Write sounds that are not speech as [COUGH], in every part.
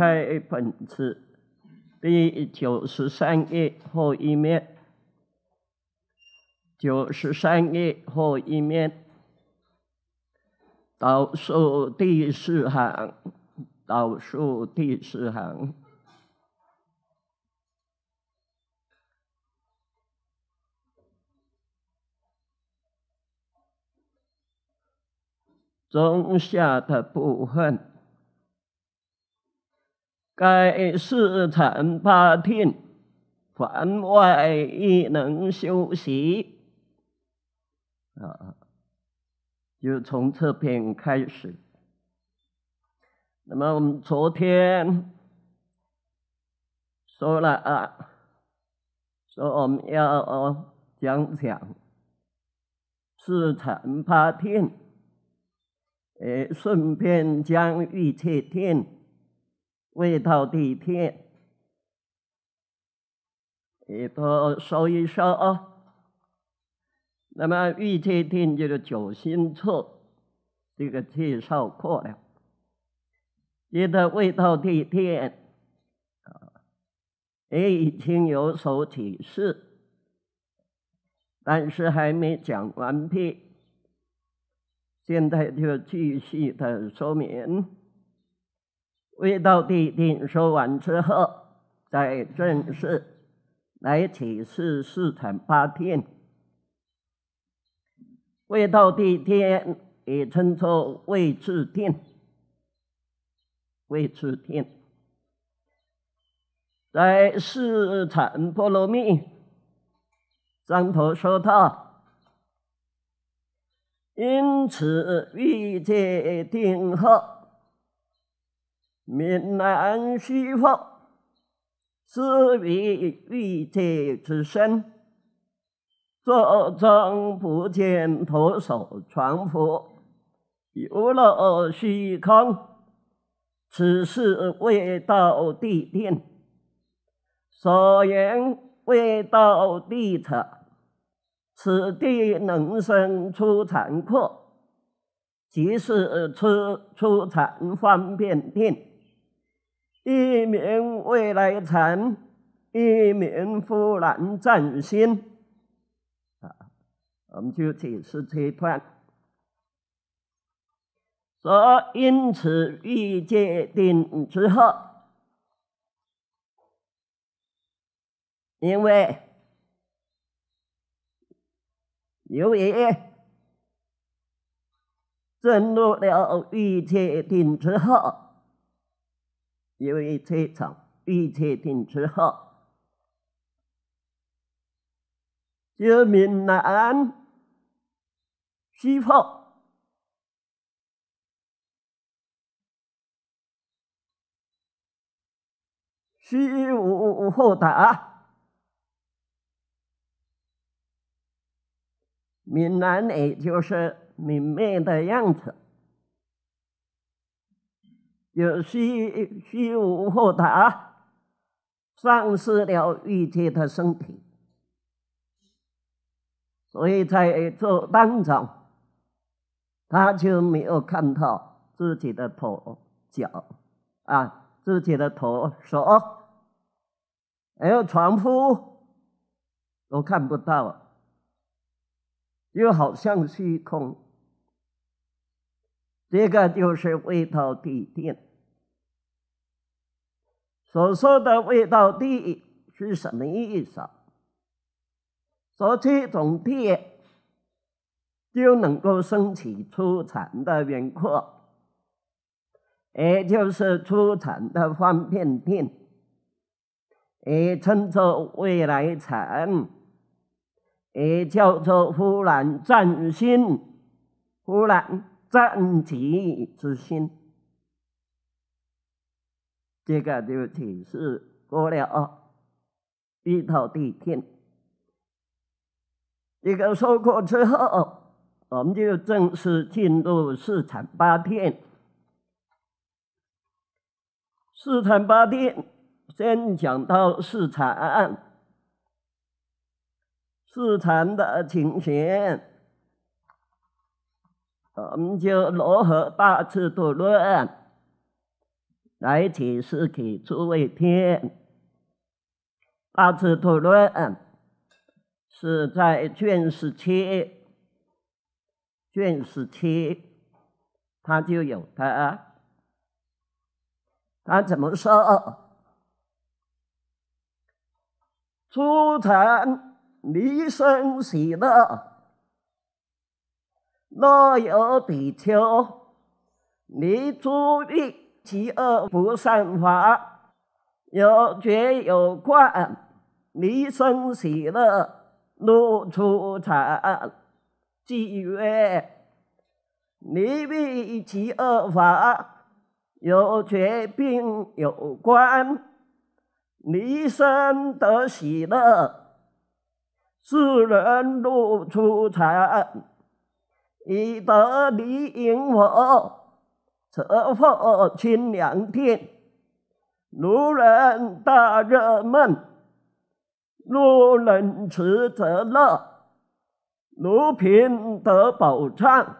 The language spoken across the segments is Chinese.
开本子，第九十三页后一面，九十三页后一面，倒数第四行，倒数第四行，中下的部分。该四禅八天，凡外亦能修习。啊，就从这篇开始。那么我们昨天说了啊，说我们要讲讲四禅八天，哎，顺便讲一切天。味到地一天，你都说一说啊。那么玉阶定这个九星祠，这个介绍过了。你的未到地一天，也已经有所启示，但是还没讲完毕。现在就继续的说明。未到第听说完之后，再正式来起世四禅八天。未到第天也称作未至天，未至天，在四禅波罗蜜中途说道：因此欲界定后。闽南西方，是为欲界之身，坐中不见徒手传佛，游乐虚空，此事未到地定。所言未到地者，此地能生出残客，即是出出残方便定。一名未来臣，一名复难战星，我们就解释这段。说因此欲界定之后，因为由于进入了欲界定之后。因为这场预测定之后，就闽南西胖虚无豁达，闽南也就是明媚的样子。有虚虚无台啊，丧失了一切的身体，所以在这当中，他就没有看到自己的头、脚啊，自己的头、手还有床铺都看不到，就好像虚空。这个就是回到地垫。所说的味道地是什么意思？说这种地就能够升起出产的轮廓，也就是出产的方便面，也称作未来产，也叫做忽然振新，忽然振兴之心。这个就测示过了，一套第一天，一个说过之后，我们就正式进入市场八天。市场八天，先讲到市场，市场的情形，我们就如何大持度论。来解释给诸位听，《大智度论》是在卷十七，卷十七他就有的。他怎么说？初禅离生喜乐，若有比丘离诸欲。其恶不善法，有觉有观，离生喜乐，入出禅寂曰：离以其恶法，有觉病有观，离生得喜乐，是人入出禅，以得离因我。此破清凉田，如人大热门，路人迟则乐，如贫得饱餐。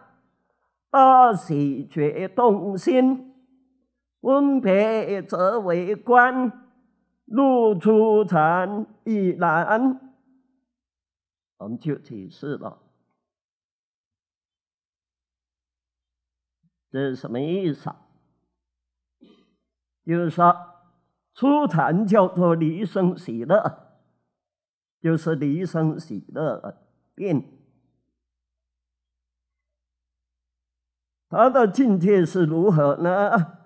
大喜觉动心，温饱则为官。路出禅意难，我们就提示了。这是什么意思？啊？就是说，初禅叫做离生喜乐，就是离生喜乐变，他的境界是如何呢？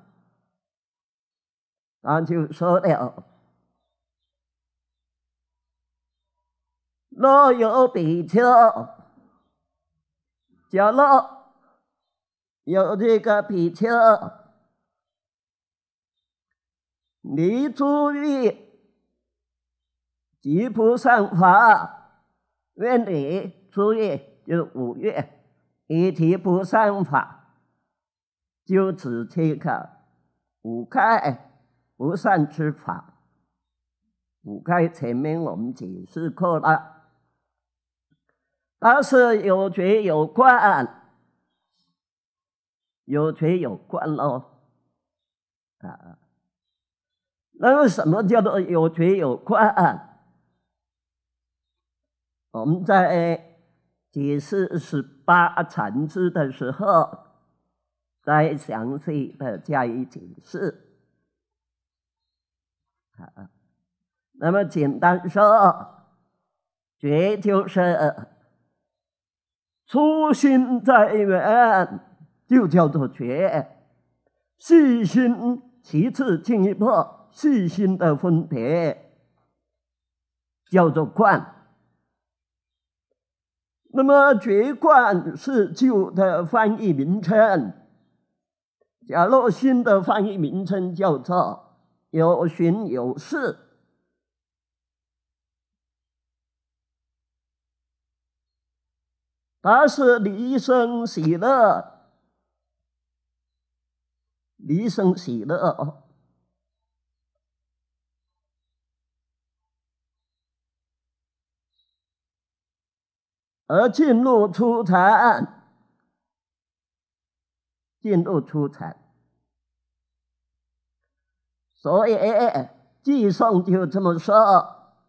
他就说了，若有比丘，假若有这个比丘，你注意。及不上法，愿你初月就是五月以提不上法，就此切口五盖不善之法，五盖前面我们解释过了，但是有觉有观。有权有关喽，啊，那么什么叫做有权有关？啊？我们在解释十八层次的时候，再详细的加以解释，啊那么简单说，就是初心在愿。就叫做觉，细心其次进一步细心的分别，叫做观。那么觉观是旧的翻译名称，假若新的翻译名称叫做有寻有视，他是离生喜乐。离生喜乐，而进入出禅，进入出禅，所以，记诵就这么说：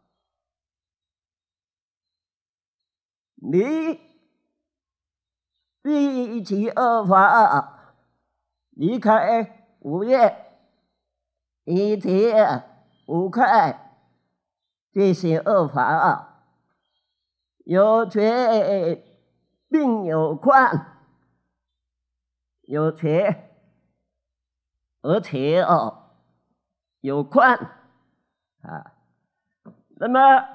你欲其二法二。离开五月一天五块进行二房，有权并有宽，有钱而且哦有宽啊，那么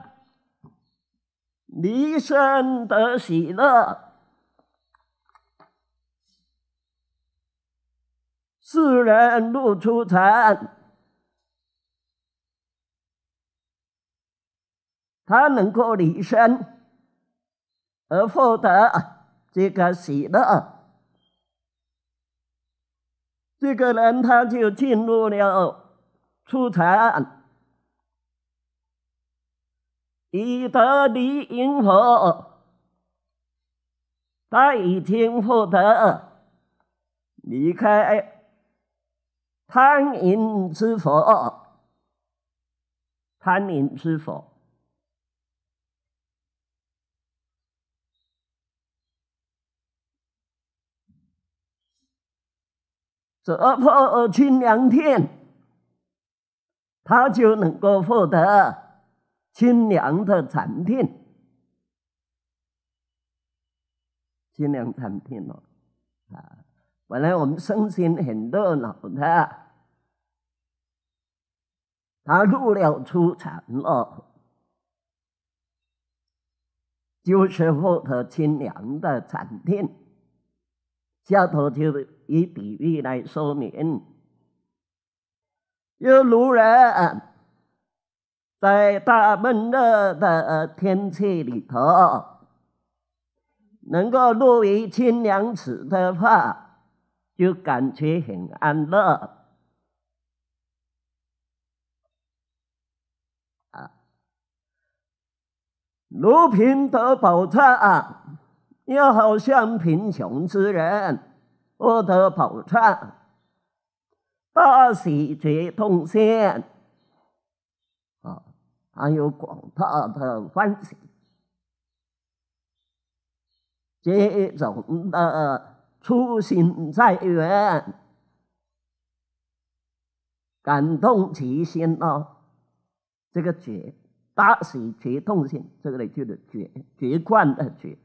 离身得喜乐。世人入出尘。他能够离身，而获得这个喜乐，这个人他就进入了出尘，以得离因佛，他已经获得离开。贪淫之佛，贪淫之佛，这破清凉天，他就能够获得清凉的产品，清凉产品了。啊，本来我们身心很热闹的。他入了出产了，就是获得清凉的禅定。下头就以比喻来说明：有如人，在大闷热的天气里头，能够入于清凉池的话，就感觉很安乐。如贫得宝川，啊，好像贫穷之人获得宝川，大喜最痛心啊，还有广大的欢喜，这种的初心在愿，感动其心啊，这个觉。打死绝痛性，这个呢就是绝绝冠的绝。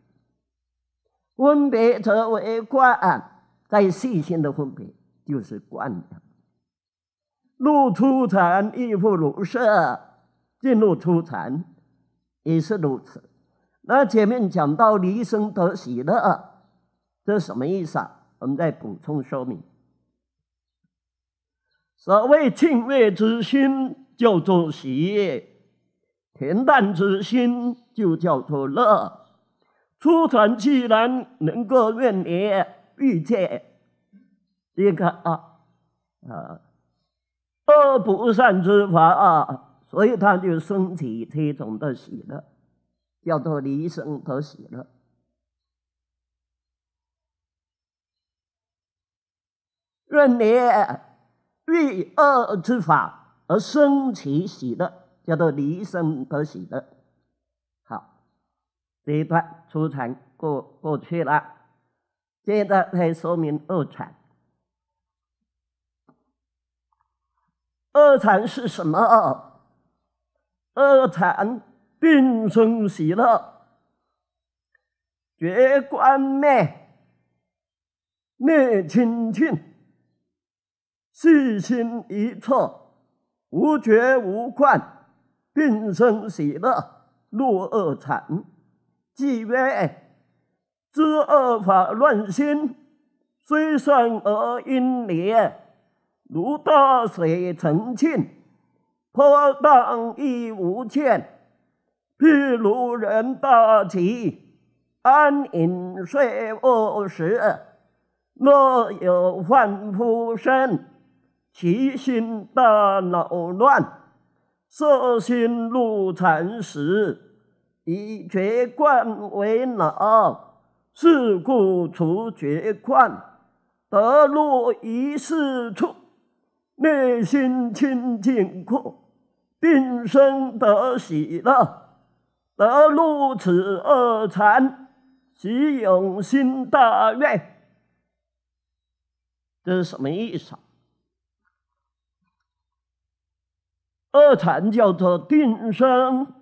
分别则为冠，啊，在细心的分别就是冠了。入初禅亦复如是，进入初禅也是如此。那前面讲到离生得喜乐，这什么意思啊？我们再补充说明。所谓敬畏之心，叫做喜悦恬淡之心就叫做乐，出尘既然能够愿离欲界，这个啊，啊，恶不善之法啊，所以他就升起这种的喜乐，叫做离生得喜乐，愿离欲恶之法而升起喜乐。叫做离生得喜乐，好，这一段初禅过过去了，接着来说明二禅。二禅是什么？二禅定生喜乐，觉观灭，灭清净，细心一处，无觉无观。病生喜乐怒恶惨，即曰知恶法乱心，虽善而因离如大水澄清，泼荡亦无欠。譬如人大起安隐睡卧时，若有犯浮身，其心大扰乱。色心入禅时，以觉观为脑，是故除觉观，得入一事处，内心清净空，定生得喜乐，得入此二禅，即永心大愿。这是什么意思？特禅叫做定生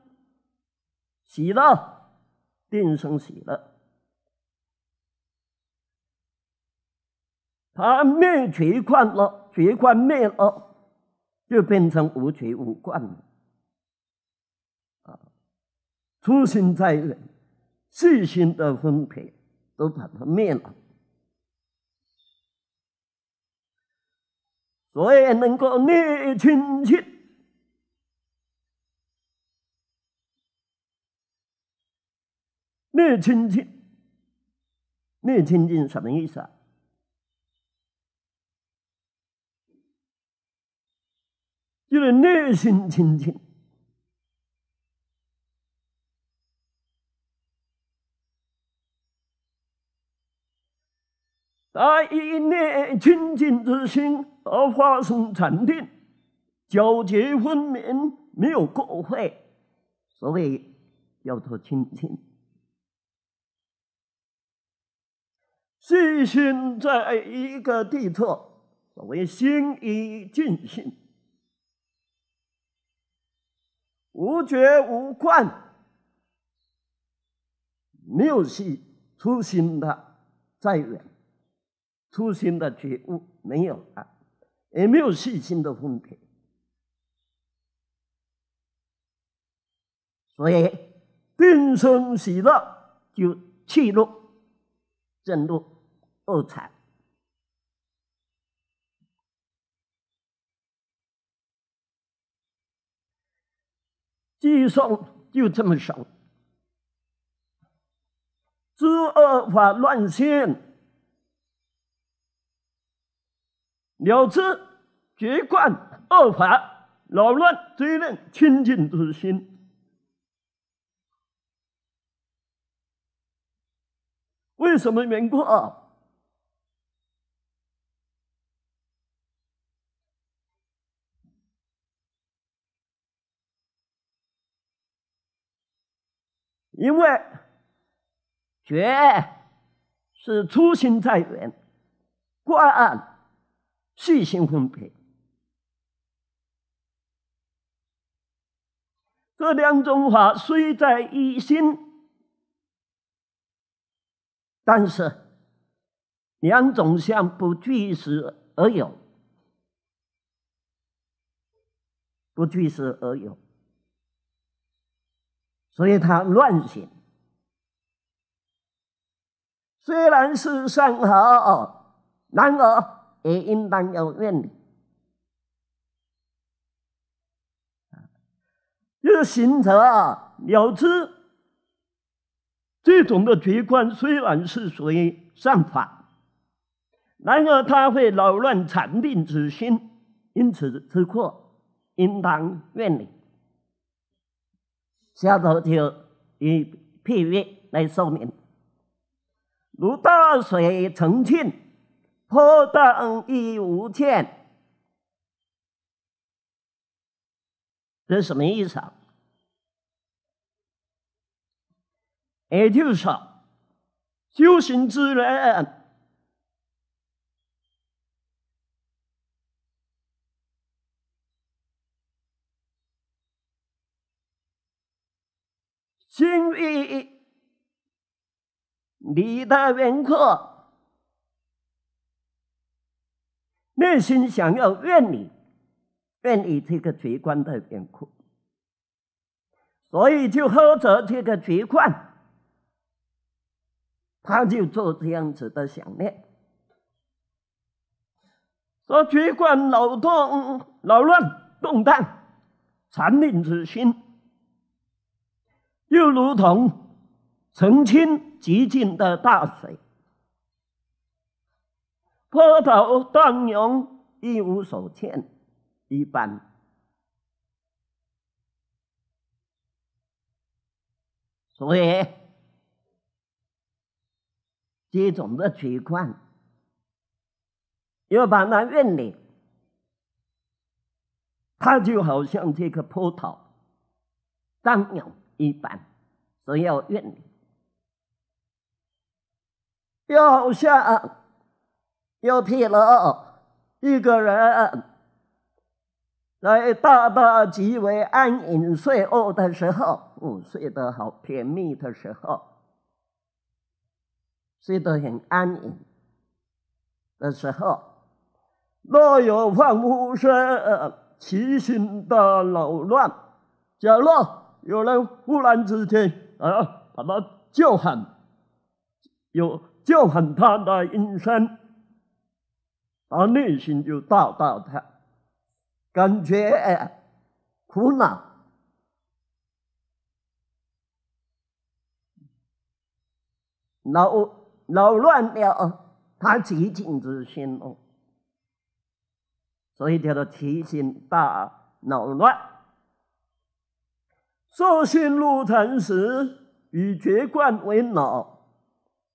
喜乐，定生喜乐。他灭绝观了，绝观灭了，就变成无绝无观了。啊，初心在忍，细心的分别都把它灭了，所以能够灭清净。内清净，内清净什么意思啊？就是内心清净。他以内清净之心而发生禅定，皎洁分明，没有过患。所谓叫做清净。细心在一个地所谓心已尽心，无觉无观，没有细初心的在远，初心的觉悟没有了，也没有细心的分别，所以定生喜乐，就气怒、嗔怒。恶产。计算就这么少，知恶法乱现，了知绝贯恶法，扰乱罪论清净之心。为什么缘故啊？因为觉是初心在缘，观细心分别。这两种法虽在一心，但是两种相不具时而有，不具时而有。所以他乱行，虽然是善行，然而也应当要怨你。要行者了之，这种的觉观虽然是属于善法，然而他会扰乱禅定之心，因此之过，应当怨你。下头就以片语来说明，如大水澄清，波荡亦无见，这什么意思啊？也就是说，修行之人。心里你的冤客内心想要怨你，怨你这个绝冠的缘故，所以就喝着这个绝冠，他就做这样子的想念，说绝冠扰动、扰乱、动荡、残命之心。就如同澄清洁净的大水，波涛荡漾，一无所欠一般，所以，这种的情款，要把它认领，它就好像这个波涛荡漾。一般只要怨。要像有疲劳一个人来大大极为安隐睡卧的时候，睡得好甜蜜的时候，睡得很安逸的时候，若有万物声齐心的扰乱，假落。有人忽然之间啊，把他叫喊，有叫喊他的音声，他内心就大大的感觉苦恼，恼恼乱了他寂静之心哦，所以叫做提心大扰乱。受信入坛时，以绝冠为恼，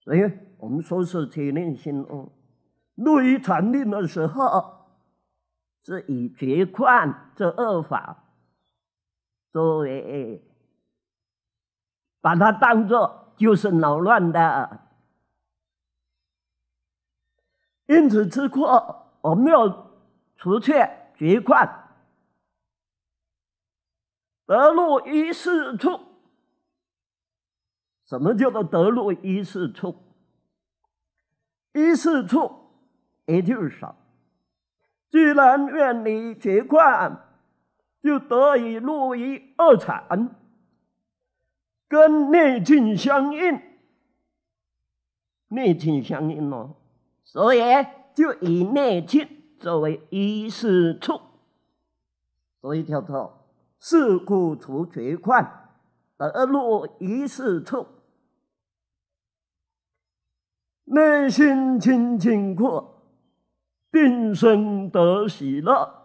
所以我们说是体令心恶。入于禅令的时候，是以绝矿这恶法作为，把它当作就是扰乱的。因此之过，我们要除却绝矿。得入一四处，什么叫做得入一四处？一四处也就是啥？既然愿你结块，就得以入于二产，跟内境相应，内境相应哦，所以就以内境作为一四处，所以叫做。是故除绝患，而若一世处，内心清净阔，定生得喜乐。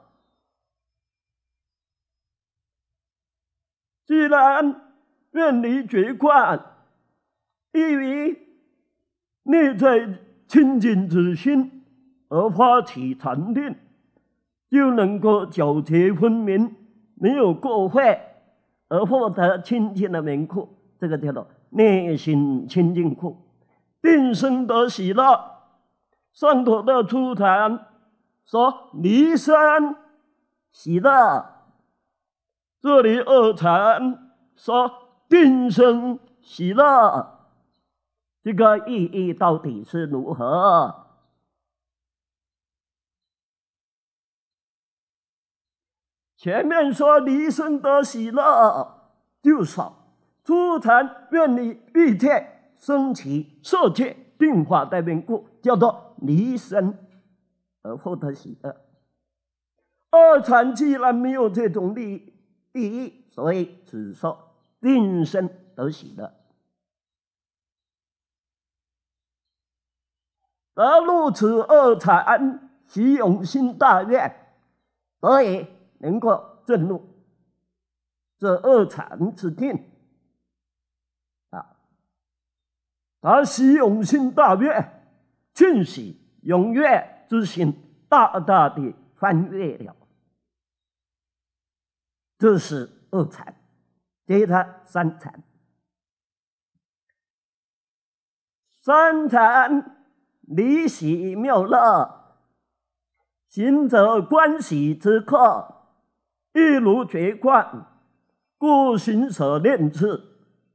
既然愿离绝患，依于内在清净之心而发起禅定，就能够皎洁分明。没有过患，而获得清净的名库，这个叫做内心清净库。定生得喜乐，上头的初禅说离生喜乐；这里二禅说定生喜乐。这个意义到底是如何？前面说离生得喜乐就少，初禅愿你一切升起色界变化在变故，叫做离生而获得喜乐。二禅既然没有这种利利益，所以只说定生得喜乐。得入此二禅喜永心大愿，所以。能够进入这二禅之境啊，他喜用心大悦，尽是踊跃之心，大大的翻越了。这是二禅，接着三禅。三禅离喜妙乐，行者观喜之客。亦如绝观，故行舍念智，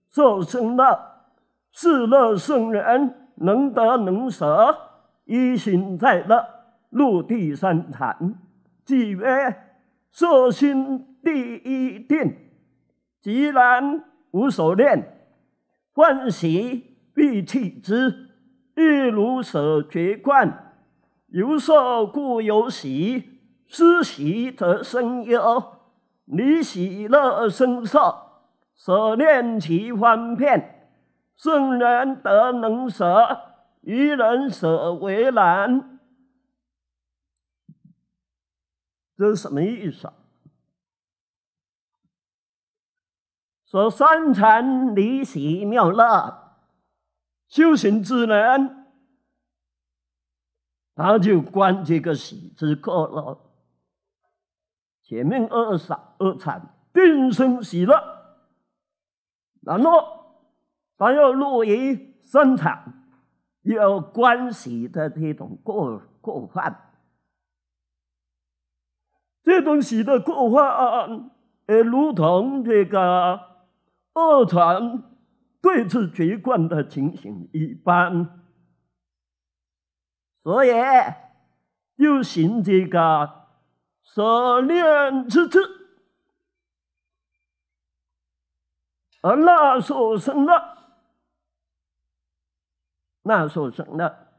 受生乐，是乐圣人能得能舍，一心在乐，入第三禅。即曰：色心第一定，即然无所恋，欢喜必弃之，亦如舍绝观，有舍故有喜。思喜得生忧，离喜乐生色，舍念其方便，圣人得能舍，愚人舍为难。这是什么意思？说三禅离喜妙乐，修行之人，他就关这个喜之过了。前面二三二产定生喜乐，然后还要落于生产有关系的这种过过患，这东西的过患也如同这个二传对此绝关的情形一般，所以又行这个。所念之智，而那所生的，那所生的，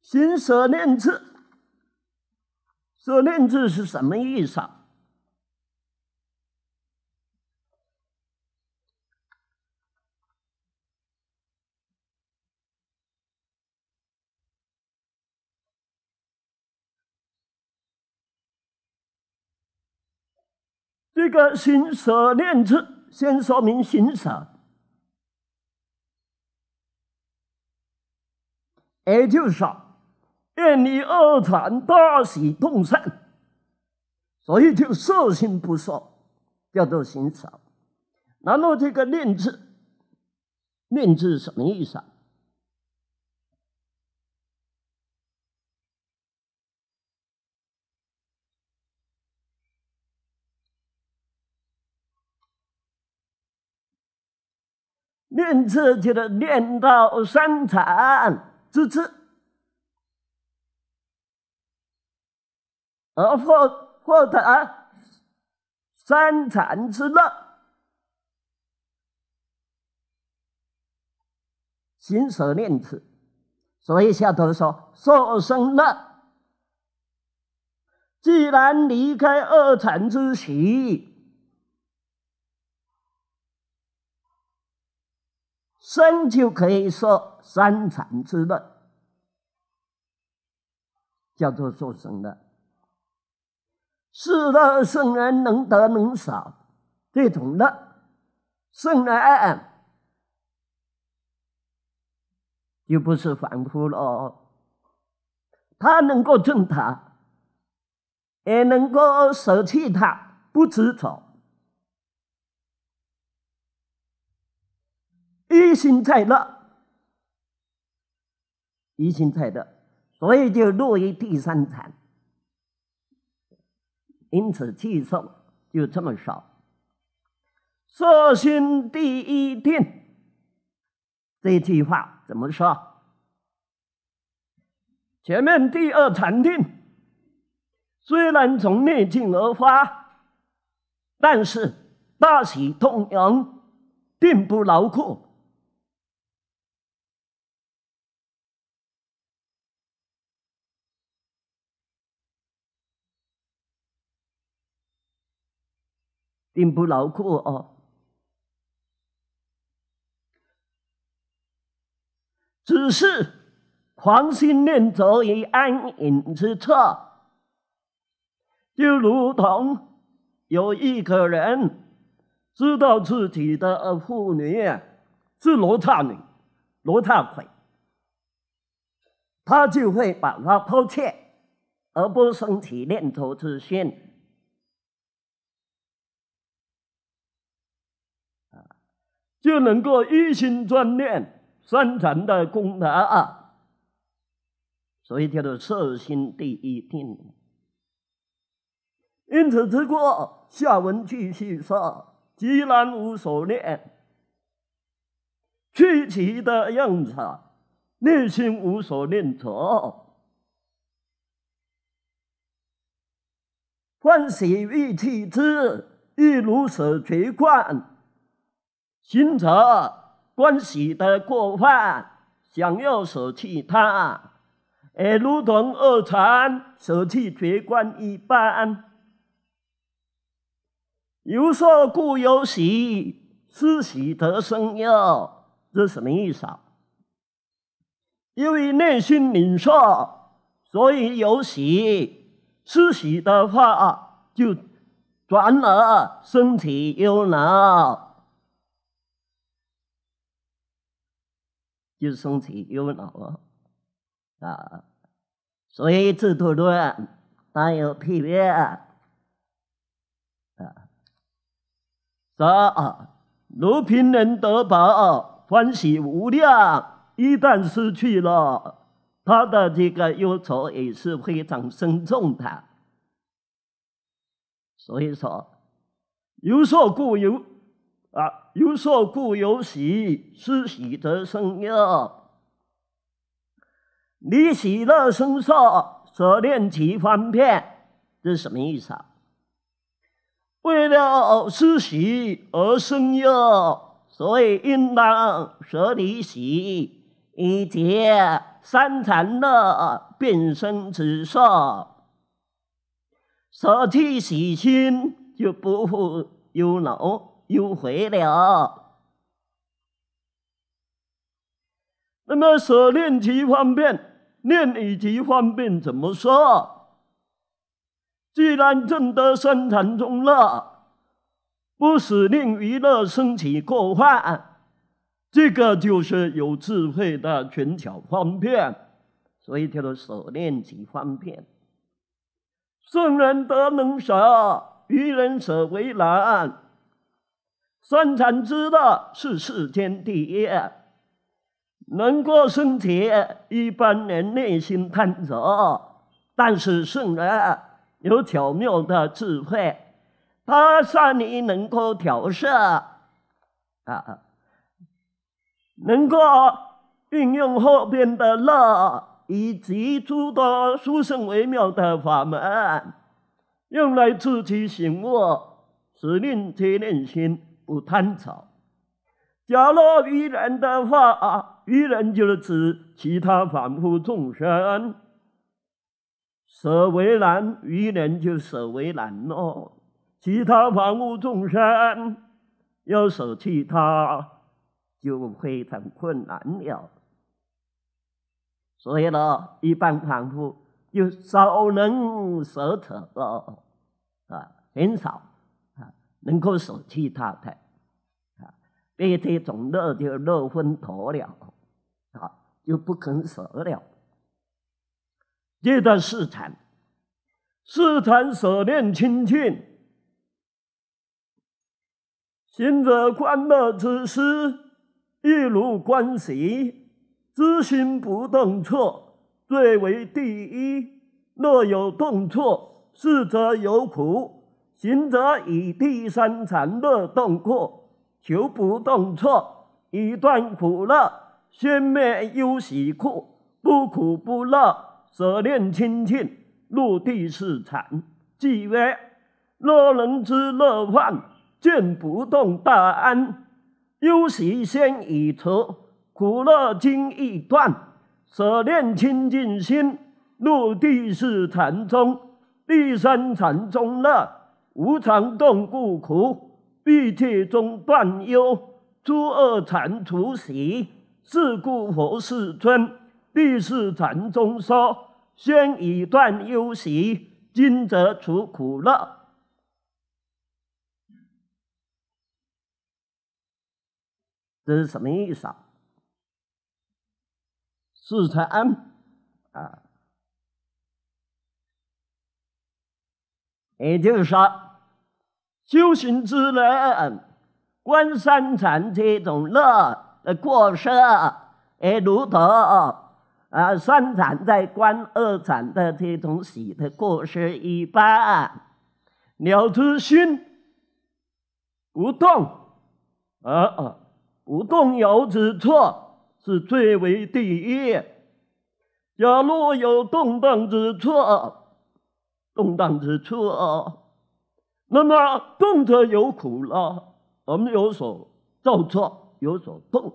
行舍念智，舍念智是什么意思？啊？这个行舍念字，先说明行舍，也就是说，愿你二禅大喜动身，所以就色心不色，叫做行舍。然后这个念字，念字什么意思？啊？念字就得念到三禅之次，而获获得啊三禅之乐，行舍念字，所以下头说受生乐。既然离开二禅之时。生就可以说三禅之乐，叫做受生的。是乐圣人能得能少这种乐，圣人爱。就不是凡夫哦，他能够正他，也能够舍弃他，不执着。一心在乐，一心在乐，所以就落于第三禅。因此气受就这么少。色心第一定，这句话怎么说？前面第二禅定，虽然从内境而发，但是大喜通阳，并不牢固。并不牢固哦。只是狂心念着一暗影之侧，就如同有一个人知道自己的妇女是罗刹女、罗刹鬼，他就会把她抛弃，而不生起念头之心。就能够一心专念三藏的功德啊，所以叫做色心第一定。因此之故，下文继续说：既然无所念，去其的样子，内心无所念者，欢喜欲弃之，亦如此权观。心者，关系的过患，想要舍弃他，也如同二禅舍弃绝观一般。有所故有喜，失喜得生忧，这什么意思？因为内心领受，所以有喜；失喜的话，就转而身起忧恼。就生起忧恼了，啊，所以这多多带有片面啊。再啊，如贫人得宝，欢喜无量；一旦失去了，他的这个忧愁也是非常深重的。所以说，有所故有。啊，有所故有喜，失喜得生忧；你喜乐生色，则念其方变。这是什么意思啊？为了失喜而生忧，所以应当舍离喜，以解三禅乐，便生此色。舍弃喜心，就不复有恼。又回了。那么舍念其方便，念与其方便，怎么说？既然正得生禅中乐，不使令娱乐生起过患，这个就是有智慧的群巧方便，所以叫做舍念其方便。圣人得能舍，愚人舍为难。生产之道是世间第一，能够升起一般人内心贪索，但是圣人有巧妙的智慧，他善于能够调摄，啊，能够运用后边的乐以及诸多殊胜微妙的法门，用来自己醒悟，使令皆念心。不贪草。假若愚人的话啊，愚人就是指其他凡夫众生，舍为难，愚人就舍为难咯。其他凡夫众生要舍弃他，就非常困难了。所以呢，一般凡夫就少能舍得，啊，很少。能够舍弃他的，啊，被这种乐就乐昏头了，啊，就不肯舍了。这段四禅，四禅舍念清净，行者观乐之师，亦如观习，知心不动错，最为第一。若有动错，是则有苦。行者以第三禅乐动过，求不动错，一断苦乐先灭忧喜苦，不苦不乐，舍念清净，落地是禅。即曰：若能知乐患，见不动大安，忧喜先已除，苦乐经已断，舍念清净心，落地是禅宗，第三禅中乐。无常动故苦，闭气中断忧。初二禅除习，是故佛是春，第四禅中说：先以断忧喜，今则除苦乐。这是什么意思啊？是禅安啊？也就是说，修行之人观三禅这种乐的过失，也如同啊三禅在观二禅的这种喜的过失一般。了知心不动，啊啊，不动有之错是最为第一。假若有动荡之错，动荡之处啊，那么动则有苦了。我们有所造作，有所动，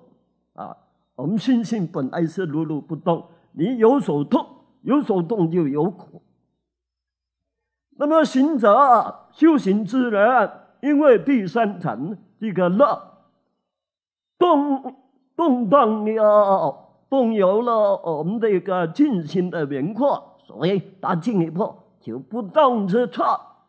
啊，我们心性本来是如如不动。你有所动，有所动就有苦。那么行者修行之人，因为第三层这个乐动动荡了，动摇了我们这个静心的轮廓，所以它进一破。就不动之错，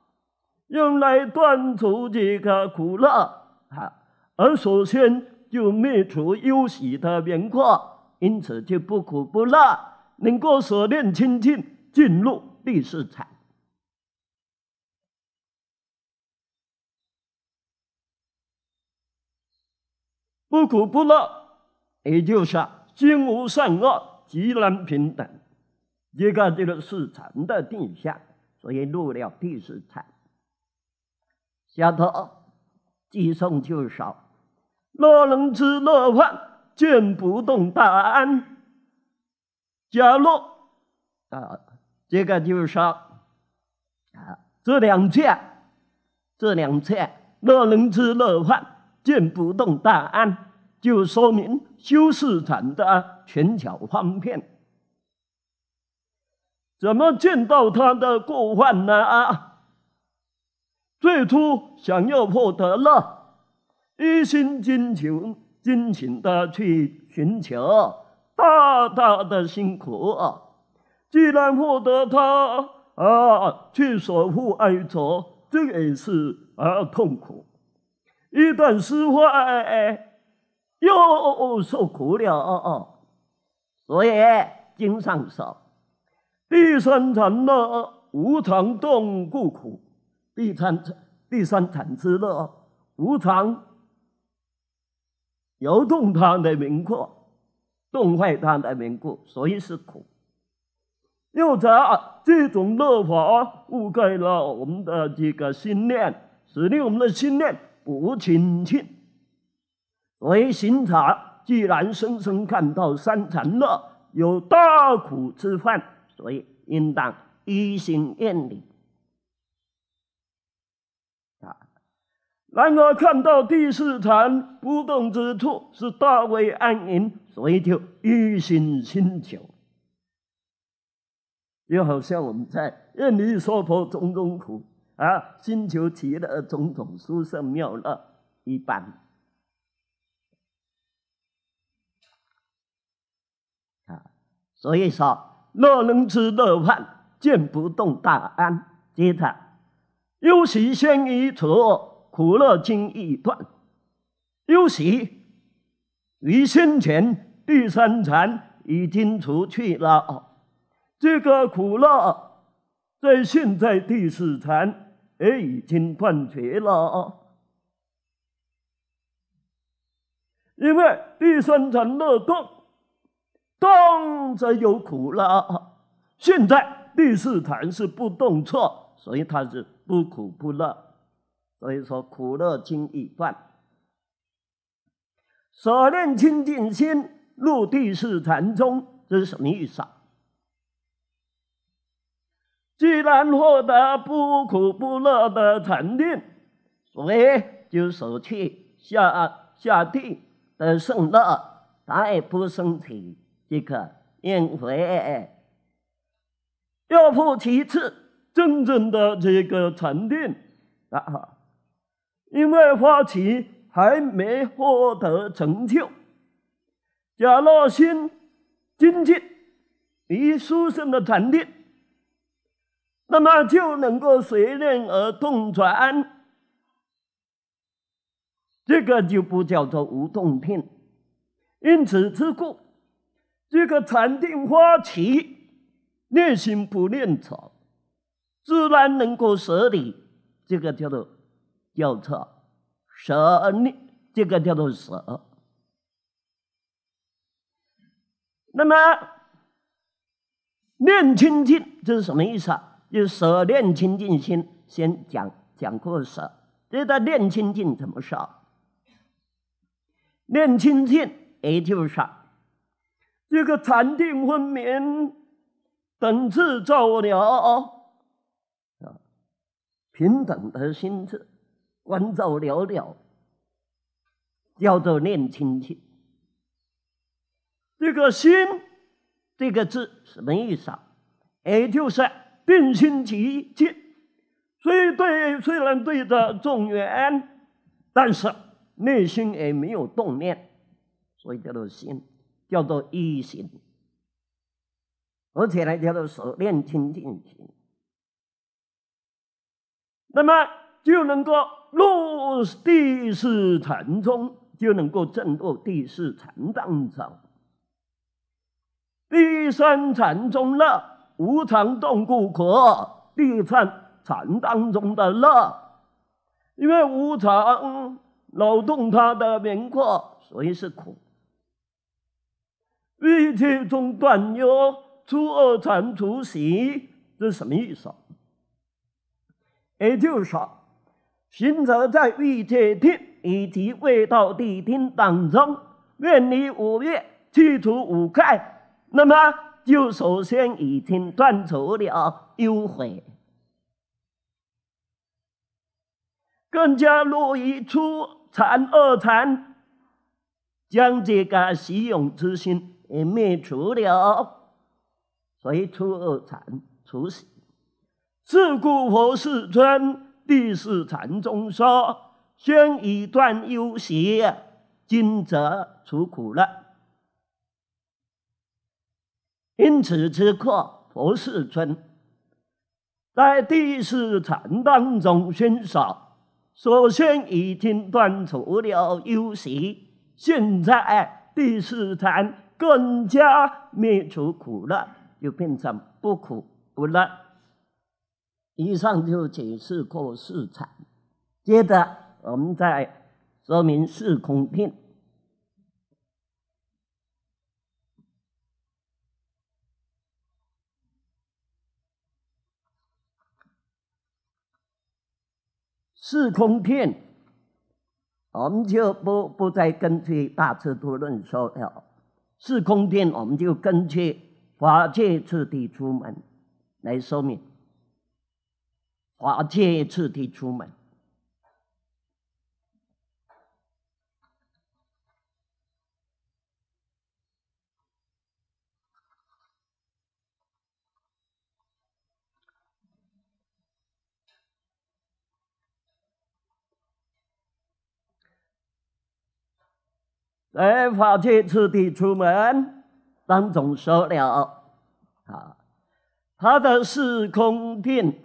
用来断除这个苦乐啊，而首先就灭除忧喜的变化，因此就不苦不乐，能够舍念清净进入第四禅。不苦不乐，也就是心无善恶，极然平等，一个就是市禅的定向。所以入了第四场。下头积送就少，若能吃若饭，见不动大安。假如啊，这个就是说，啊这两切，这两切，若能吃若饭，见不动大安，就说明修市禅的拳脚方便。怎么见到他的过患呢？最初想要获得了一心真情尽情的去寻求，大大的辛苦啊！既然获得他啊，去守护爱着，这也是啊痛苦。一旦失坏，又受苦了，所以经常说。第三层乐无常动故苦，第三层第三层之乐无常，有动它的名故，动坏它的名故，所以是苦。又者，这种乐法覆盖了我们的这个心念，使令我们的心念不清净。为行者，既然深深看到三禅乐有大苦之患。所以应当一心愿力啊。然而看到第四禅不动之处是大为安宁，所以就一心寻求，就好像我们在愿力娑婆种种苦啊，寻求极乐种种殊胜妙乐一般啊。所以说。若能吃得饭，见不动大安接着，有时先一除，苦乐经已断。有时于先前第三禅已经除去了，这个苦乐在现在第四禅也已经断绝了，因为第三禅的动。动则有苦乐，现在第四禅是不动错，所以他是不苦不乐。所以说苦乐经已断，舍念清净心入地四禅中，这是什么意思？啊？既然获得不苦不乐的禅定，所以就舍弃下下地的圣乐，再不生起。即可因为要复其次真正的这个禅定啊，因为发起还没获得成就。假若心精进离殊胜的禅定，那么就能够随念而动转，这个就不叫做无动定。因此之故。这个禅定花起，念心不念草，自然能够舍离。这个叫做叫做舍念。这个叫做舍。那么念清净这是什么意思？啊？就是舍念清净心，先讲讲过舍。这个念清净怎么舍？念清净也就是。这个禅定、分明等次造了啊，平等的心智观照了了，叫做念清净。这个心这个字什么意思？也就是定心极静，虽对虽然对着众缘，但是内心也没有动念，所以叫做心。叫做一心，而且呢叫做所念清净心，那么就能够入地是禅宗，就能够证悟地是禅当中，第三禅宗乐，无常动故可，第三禅当中的乐，因为无常扰动它的名廓，所以是苦。一切中断药，出二禅初习，这是什么意思？也就是说，行者在欲界亭以及未到地厅当中，愿离五岳，去除五盖，那么就首先已经断除了幽悔，更加乐于出禅二禅，将这个喜勇之心。也灭除了，随土而产出息。自古佛世尊第四禅中说，先以断忧喜，今则出苦乐。因此此刻佛世尊在第四禅当中宣说，首先已经断除了忧喜，现在第四禅。更加灭除苦乐，就变成不苦不乐。以上就解释过四禅，接着我们再说明四空定。四空定，我们就不不再根据大智度论说了。四空天，我们就根据法界次第出门来说明，法界次第出门。无法借此地出门当总说了啊！他的四空定、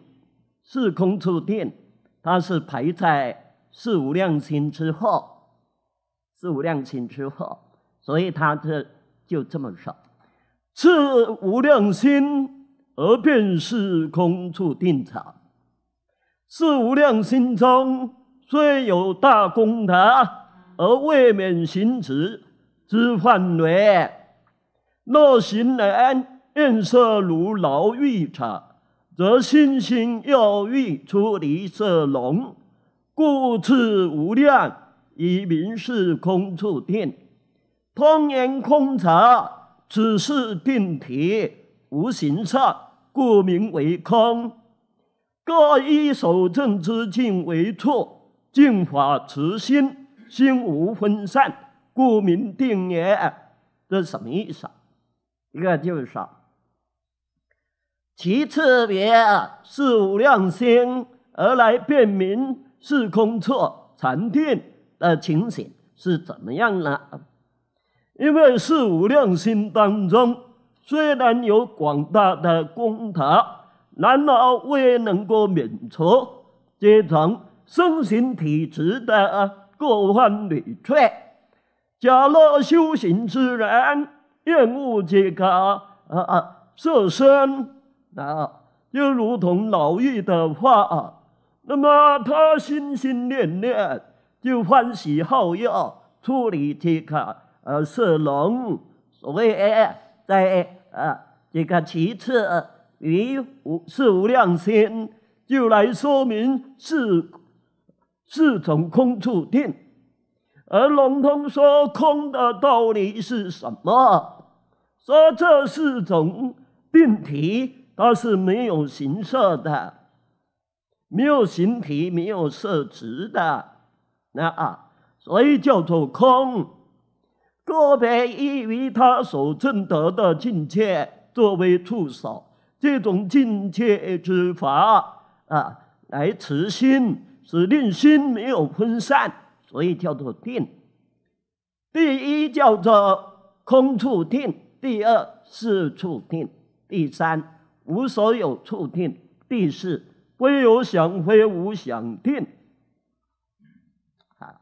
四空处定，他是排在四无量心之后，四无量心之后，所以他这就这么说：四无量心而便是空处定场，四无量心中最有大功德。而未免行止之患难，若行而暗色如牢狱者，则心心忧欲出离色龙，故知无量以明是空处定。通言空者，只是定体无形色，故名为空。各依守正之境为处，净法慈心。心无分散，故名定也。这是什么意思？一个就是说，其次别事无量心而来辨明是空错禅定的情形是怎么样呢？因为是无量心当中，虽然有广大的功德，难道未能够免除这种身形体质的？若患屡赘，假若修行之人厌恶这个啊啊色身啊，就如同老狱的话，啊，那么他心心念念就欢喜好药处理这个呃色能。所谓在呃这个其次于无是无量心，就来说明是。四种空处定，而龙通说空的道理是什么？说这四种定体它是没有形色的，没有形体，没有色质的，那啊，所以叫做空。个别依于他所证得的境界作为触手，这种境界之法啊，来持心。是令心没有分散，所以叫做定。第一叫做空处定，第二是处定，第三无所有处定，第四非有想非无想定。好，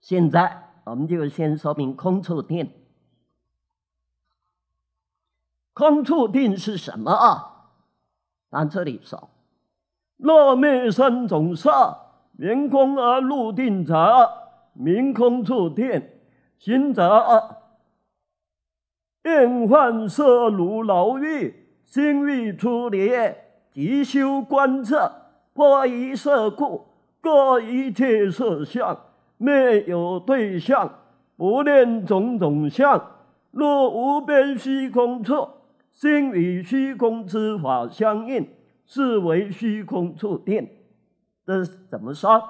现在我们就先说明空处定。空处定是什么啊？按这里说。若灭三种色，明空而入定者，明空处定，行者变换色如牢狱，心欲出离，即修观测，破一色故，各一切色相，灭有对象，不念种种相，若无边虚空处，心与虚空之法相应。是为虚空触电，这是怎么说？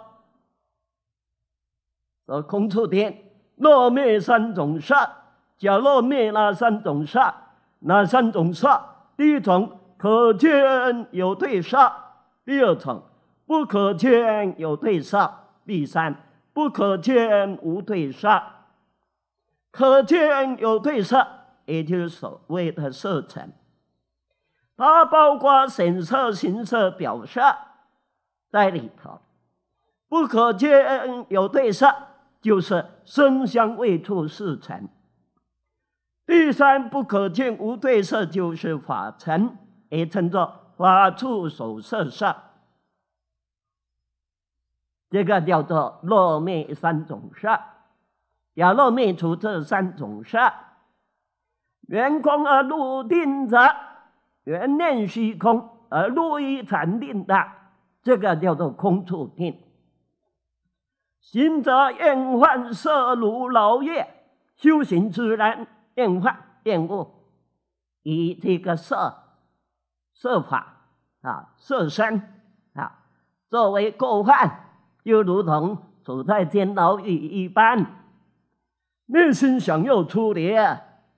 说空触电，若灭三种色，假若灭那三种色，那三种色？第一种可见有对色，第二种不可见有对色，第三不可见无对色。可见有对色，也就是所谓的色尘。它包括神色、行色、表色在里头，不可见有对色，就是生相味处四尘；第三不可见无对色，就是法尘，也称作法触所色色。这个叫做落灭三种色，要落灭除这三种色，圆空而入定者。缘念虚空而入于禅定的，这个叫做空处定。行者厌患色、如劳业，修行自然厌患、厌恶，以这个色、色法啊、色身啊作为过患，就如同处在监牢里一般，内心想要出离，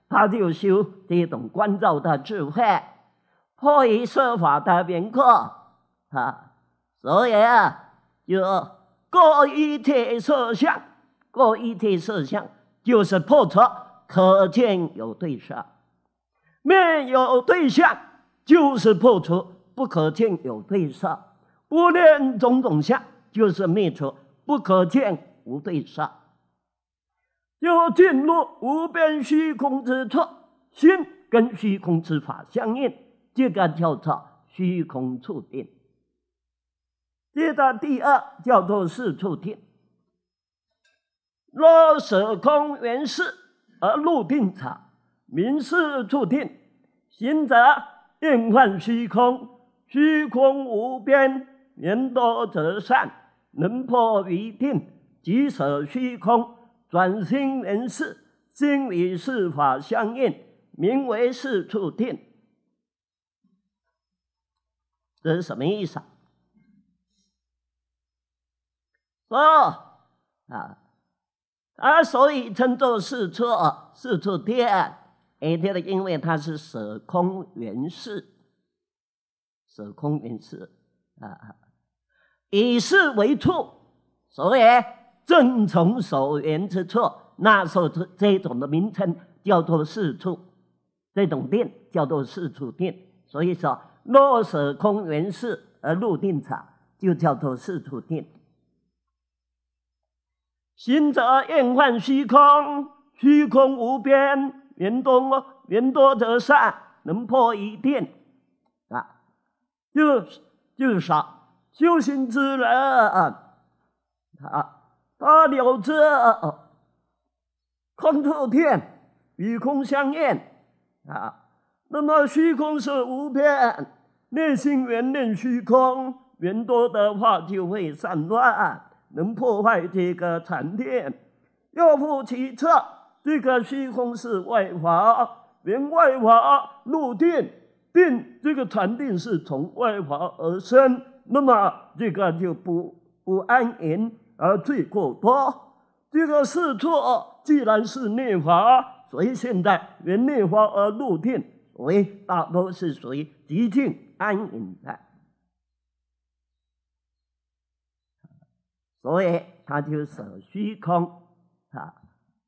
他就修这种观照的智慧。破一说法的边廓，哈，所以啊，就过一切色相，过一切色相就是破除，可见有对色；面有对象，就是破除，不可见有对色；不念种种相，就是灭除，不可见无对色。又进入无边虚空之处，心跟虚空之法相应。这个叫做虚空触定；接着第二叫做四处定。若舍空原事而入定者，名是处定。行者变幻虚空，虚空无边，人多则善，能破于定，即舍虚空，转心人事，心里事法相应，名为四处定。这是什么意思啊？哦，啊，啊，所以称作四处四处的，因为它是时空圆寺，时空圆寺啊，以寺为处，所以正从所缘之处，那时候这这种的名称叫做四处，这种电叫做四处电，所以说。若舍空缘事而入定者，就叫做四处定。心则厌患虚空，虚空无边，云多，云多则散，能破一定。啊，就是就是啥？修行之人啊，他他了知空处天与空相应啊。那么虚空是无边，念心圆念虚空，人多的话就会散乱，能破坏这个禅定。又复其次，这个虚空是外华，人外华入定，定这个禅定是从外华而生，那么这个就不不安隐而罪过多，这个是错。既然是念华，所以现在人念华而入定。为大多是属于极静安隐的，所以他就舍虚空，啊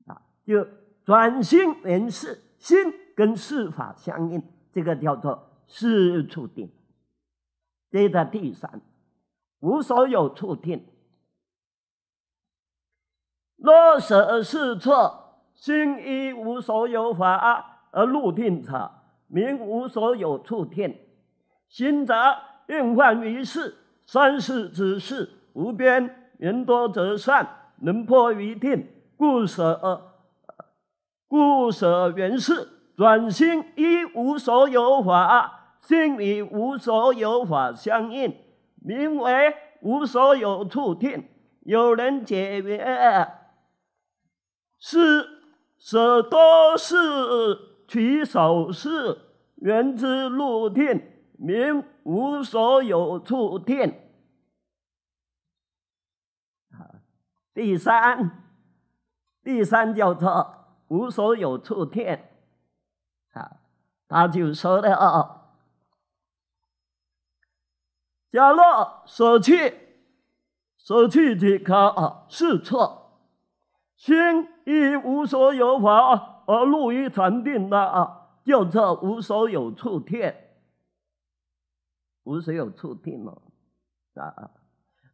啊，就转心人事，心跟事法相应，这个叫做事处定。接着第三，无所有处定，若舍事处，心一无所有法而入定者。名无所有处天，心则应患于世，三世之事无边，人多则善能破于天，故舍故舍原事，转心一无所有法，心与无所有法相应，名为无所有处天。有人解曰：是舍多是取少是。缘之入定，名无所有处定。第三，第三叫做无所有处定。啊，他就说了啊，假若舍弃，舍弃即可啊，是错。心亦无所有法啊，而入于禅定的啊。叫做无所有处定，无所有处定了，啊，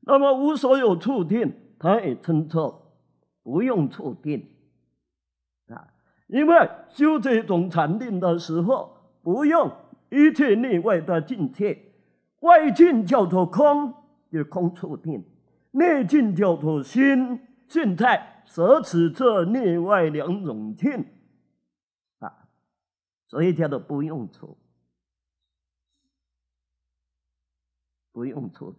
那么无所有处定，他也称作不用处定，啊，因为修这种禅定的时候，不用一切内外的境界，外境叫做空，就空处定；内境叫做心、现在舍、此这内外两种境。所以叫做不用错，不用错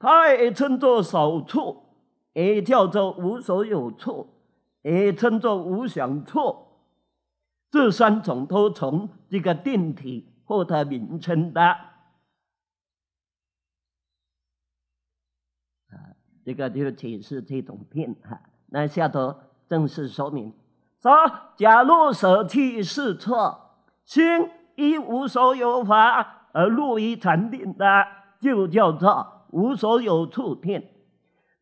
他也称作少错，也叫做无所有错，也称作无想错，这三种都从这个定体获得名称的，啊，这个就解释这种病哈。那下头正式说明。说：假如舍弃是错，心一无所有法而入于禅定的，就叫做无所有处定。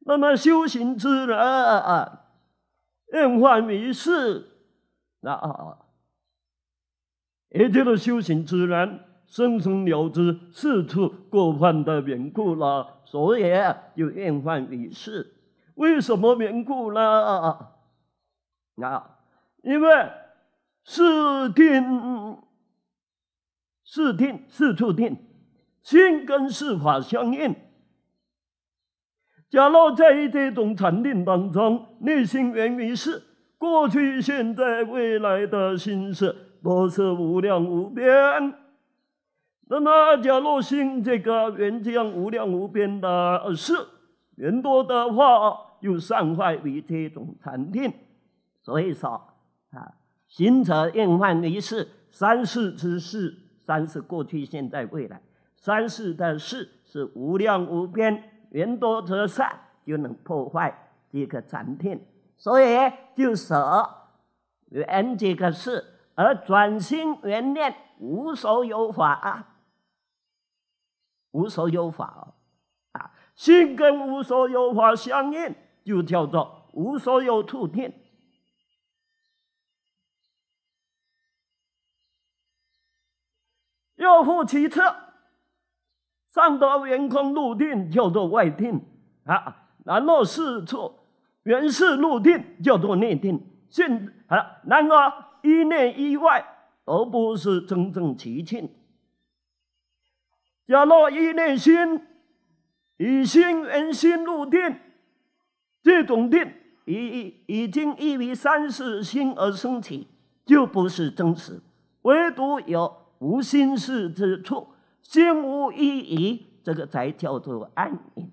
那么修行之人厌患于世，啊，也就是修行之人生生了之四处过患的缘故了，所以就厌患于世。为什么免故了？那？因为四定、四定、四处定，心跟四法相应。假若在这种禅定当中，内心源于是过去、现在、未来的心识，都是无量无边。那么，假若心这个原这样无量无边的，事，人多的话，又散坏为这种禅定，所以说。啊，行者应观一世三世之事，三世过去、现在、未来，三世的事是无量无边，缘多则善，就能破坏这个禅定，所以就舍缘这个事而转心缘念，无所有法，啊，无所有法啊，心跟无所有法相应，就叫做无所有处定。若复其次，上得圆空入定，叫做外定；啊，然后是处，原是入定，叫做内定。现啊，然而一内一外，而不是真正其境。假若一念心，以心人心入定，这种定已已经因为三世心而升起，就不是真实。唯独有。无心事之处，心无一义，这个才叫做安宁。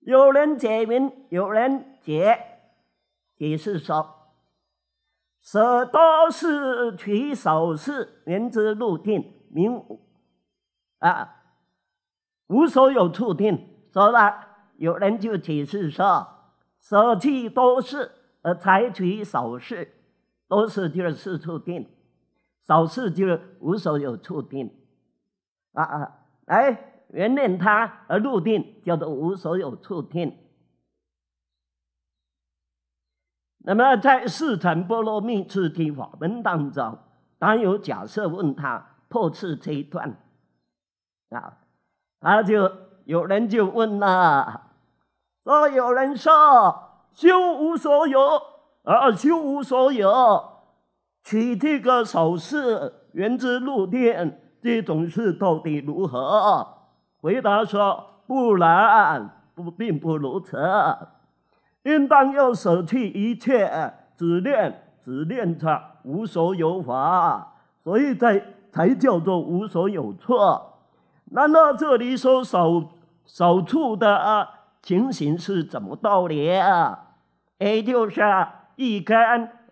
有人解明，有人解解释说：舍多是取少饰，名之入定。名啊，无所有处定。说了，有人就解释说：舍弃多是而采取少事。都是第二次触电，首次就是无所有触电，啊啊！哎，原谅他而入定，叫做无所有触电。那么在《四禅波罗蜜次第法门》当中，当有假设问他破次这一段啊，他就有人就问了，若有人说修无所有。而修无所有，取这个首饰、源自露电这种事到底如何？回答说：不然，不，并不如此。应当要舍弃一切，只念只念他无所有法，所以在才叫做无所有处。难道这里说少少处的情形是怎么道理也就是。一根，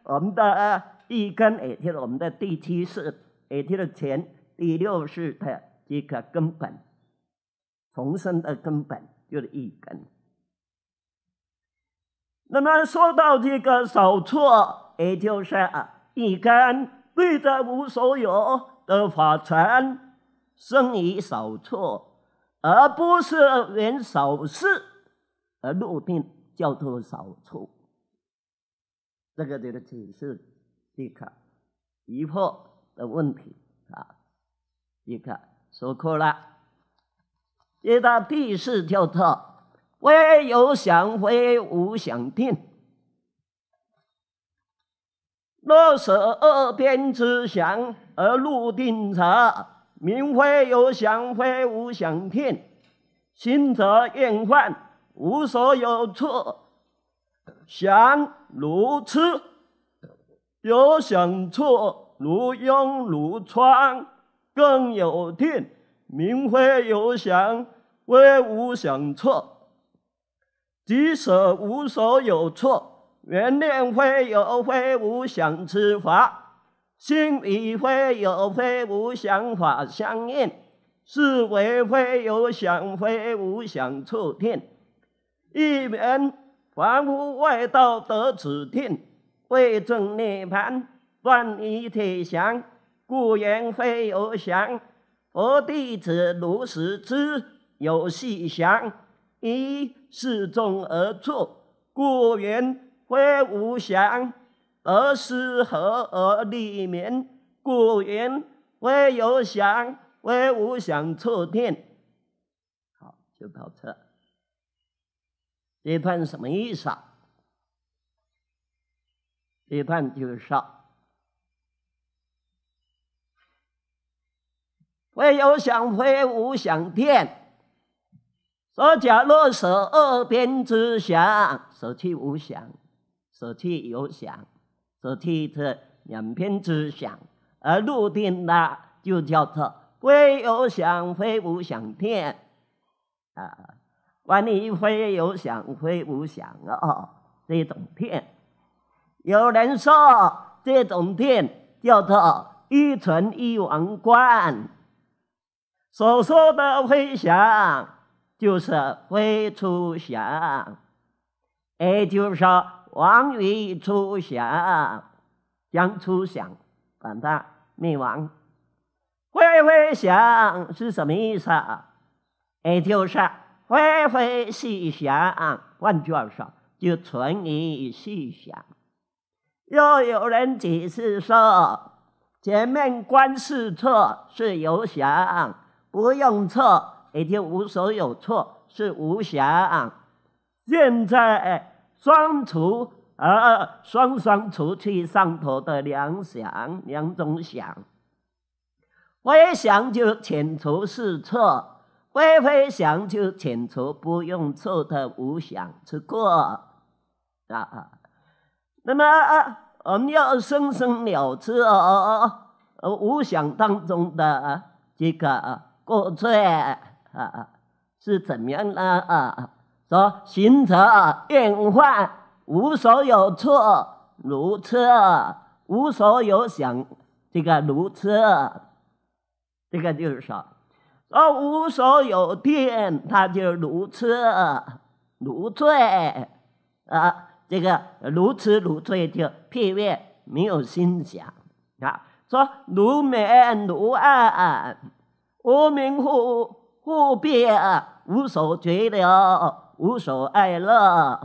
我们的一根，也就是我们的第七世，也就是前第六世的这个根本，重生的根本就是一根。那么说到这个少错，也就是一根，对的无所有的法传，生于少错，而不是人少事，而入定叫做少错。这个就是解释立刻疑惑的问题啊，立刻说过了。接到第四条，特唯有想非无想定，若舍二边之想而入定者，名非有想非无想定，心则厌患，无所有处。想如痴，有想错如拥如穿，更有定，明非有想，非无想错。即舍无所有错，缘念非有非无想之法，心里非有非无想法相应，是为非有想非无想错定。一门。凡屋外道得此定，为证涅盘，断一切想，故言非有想。佛弟子如实知有细想，一是众而住，故言非无想。而是何而立名？故言非有想，非无想，错定。好，就到这。这一段什么意思啊？这一段就是说，会有想非无想天，说假若实二边之想，舍弃无想，舍弃有想，舍弃这两边之想，而入定呢，就叫做会有想非无想天，啊。万里一飞有响，飞无响啊！这种骗。有人说这种骗叫做一存一王冠。所说的飞翔，就是飞出翔，也就是说王宇出翔，将出翔把他灭亡。飞飞翔是什么意思啊？也就是回回细想，万卷上就存疑细想。若有人解释说前面观是错是有想，不用错也就无所有错是无想。现在双除而双双除去上头的两想两种想，回想就遣除是错。非非想就请出，不用错的无想之过啊。那么我们要生生了知哦，无想当中的这个过错啊是怎么样呢？啊，说行者变幻无所有错如痴，无所有想这个如痴，这个就是说。说无所有，天他就如痴如醉啊！这个如痴如醉就片面，没有心想啊。说如明如暗，无明护护别，无所觉了，无所爱乐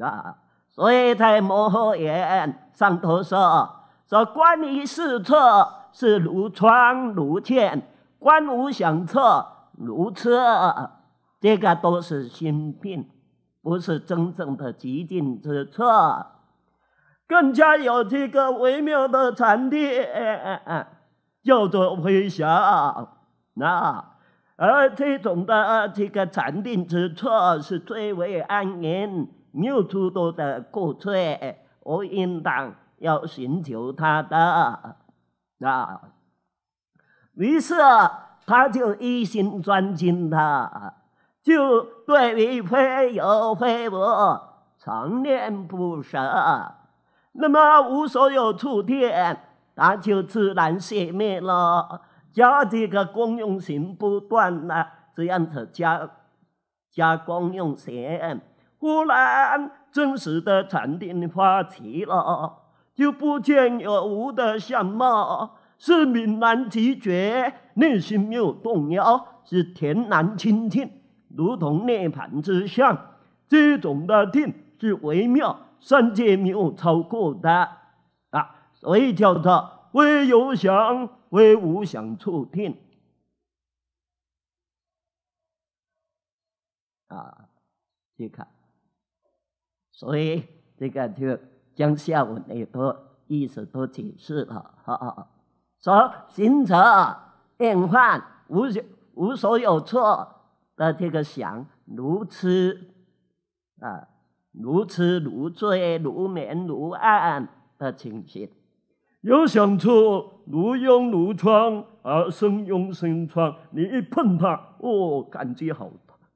啊。所以在《摩诃衍》上头说，说关于世处是如窗如天。观无想策，如此，这个都是心病，不是真正的疾病之策。更加有这个微妙的禅定，叫做飞想。那而这种的这个禅定之策，是最为安宁，没有诸多的过错，我应当要寻求他的，啊。于是，他就一心专精它，就对于非有非无，长念不舍。那么无所有触电，他就自然熄灭了。加这个功用行不断呐，这样子加加功用行，忽然真实的禅定发起了，就不见有无的相貌。是泯然寂绝，内心没有动摇；是恬然清净，如同涅盘之相。这种的定是微妙，三界没有超过的啊！所以叫做微有想、微无想处定。啊，你看，所以这个就将下文也都意思都解释了，哈哈。则行者变幻无无所有错的这个想，如痴啊，如痴如醉，如眠如暗的情形，有想处如拥如疮，啊，生拥生疮。你一碰它，哦，感觉好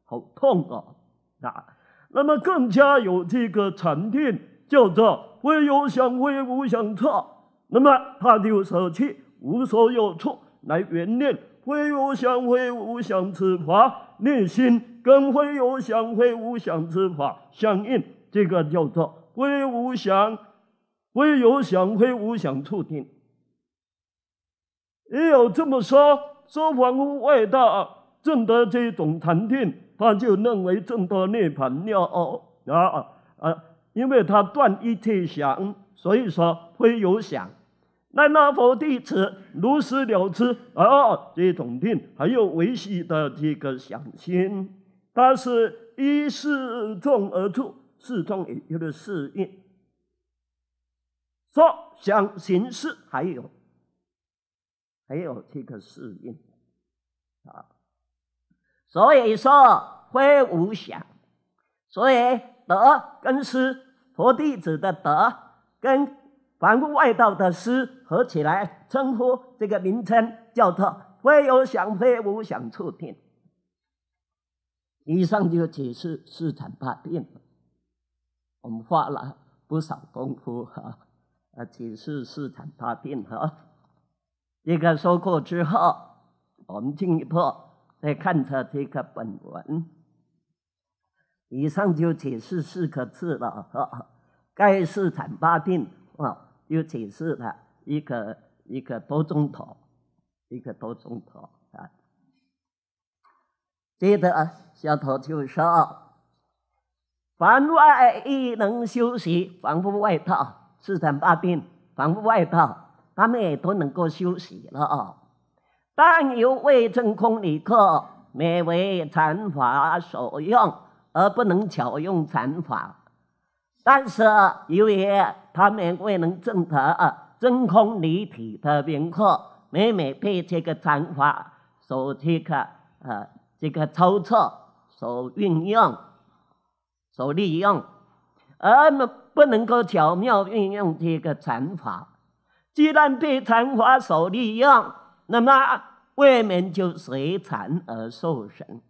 好痛哦，啊，那么更加有这个禅定，叫做会有想，会无想错。那么他就舍弃。无所有处来圆念，非有想非无想之法内心，跟非有想非无想之法相应，这个叫做非无想、非有想、非无想处定。也有这么说，说房屋外道正得这种禅定，他就认为正得涅盘了啊啊啊！因为他断一切想，所以说非有想。那那佛弟子如实了之哦，这种定还有维系的这个相心，但是依事中而出，事中有就个适应。说想行事还有还有这个适应啊，所以说非无想，所以德跟失，佛弟子的德跟凡夫外道的失。合起来称呼这个名称，叫做“非有想非无想处定。以上就解释四禅八定，我们花了不少功夫哈，呃，解释四禅八定哈。这个说过之后，我们进一步再看它这个本文。以上就解释四个字了哈，该四禅八定啊，又解释了。一个一个多钟头，一个多钟头啊！接着小头就说：“凡外衣能休息，防护外套、四层八边防护外套，他们也都能够休息了啊。但由未真空旅客，每为禅法所用，而不能巧用禅法。但是，由于他们未能证得。”真空离体的宾客每每被这个禅法所这个呃这个操作所运用，所利用，而没不能够巧妙运用这个禅法，既然被禅法所利用，那么外面就随禅而受身，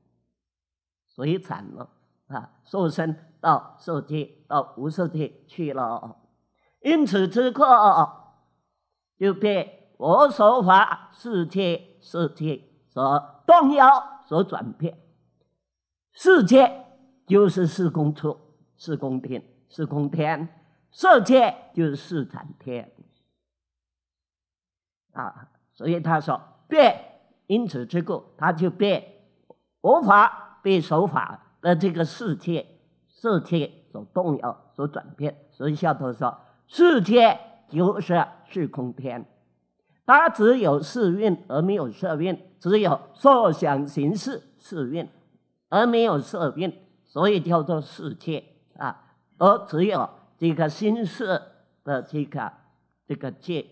随禅了啊，受身到受界到无受界去了，因此之刻，就被我守法世界世界所动摇所转变，世界就是四公处、四公天、四公天，世界就是四禅天。啊，所以他说变，因此这个他就变，无法被手法的这个世界世界所动摇所转变，所以下头说世界。就是虚空天，它只有四蕴而没有受蕴，只有色想形式四蕴，而没有受蕴，所以叫做世界啊。而只有这个心识的这个这个界，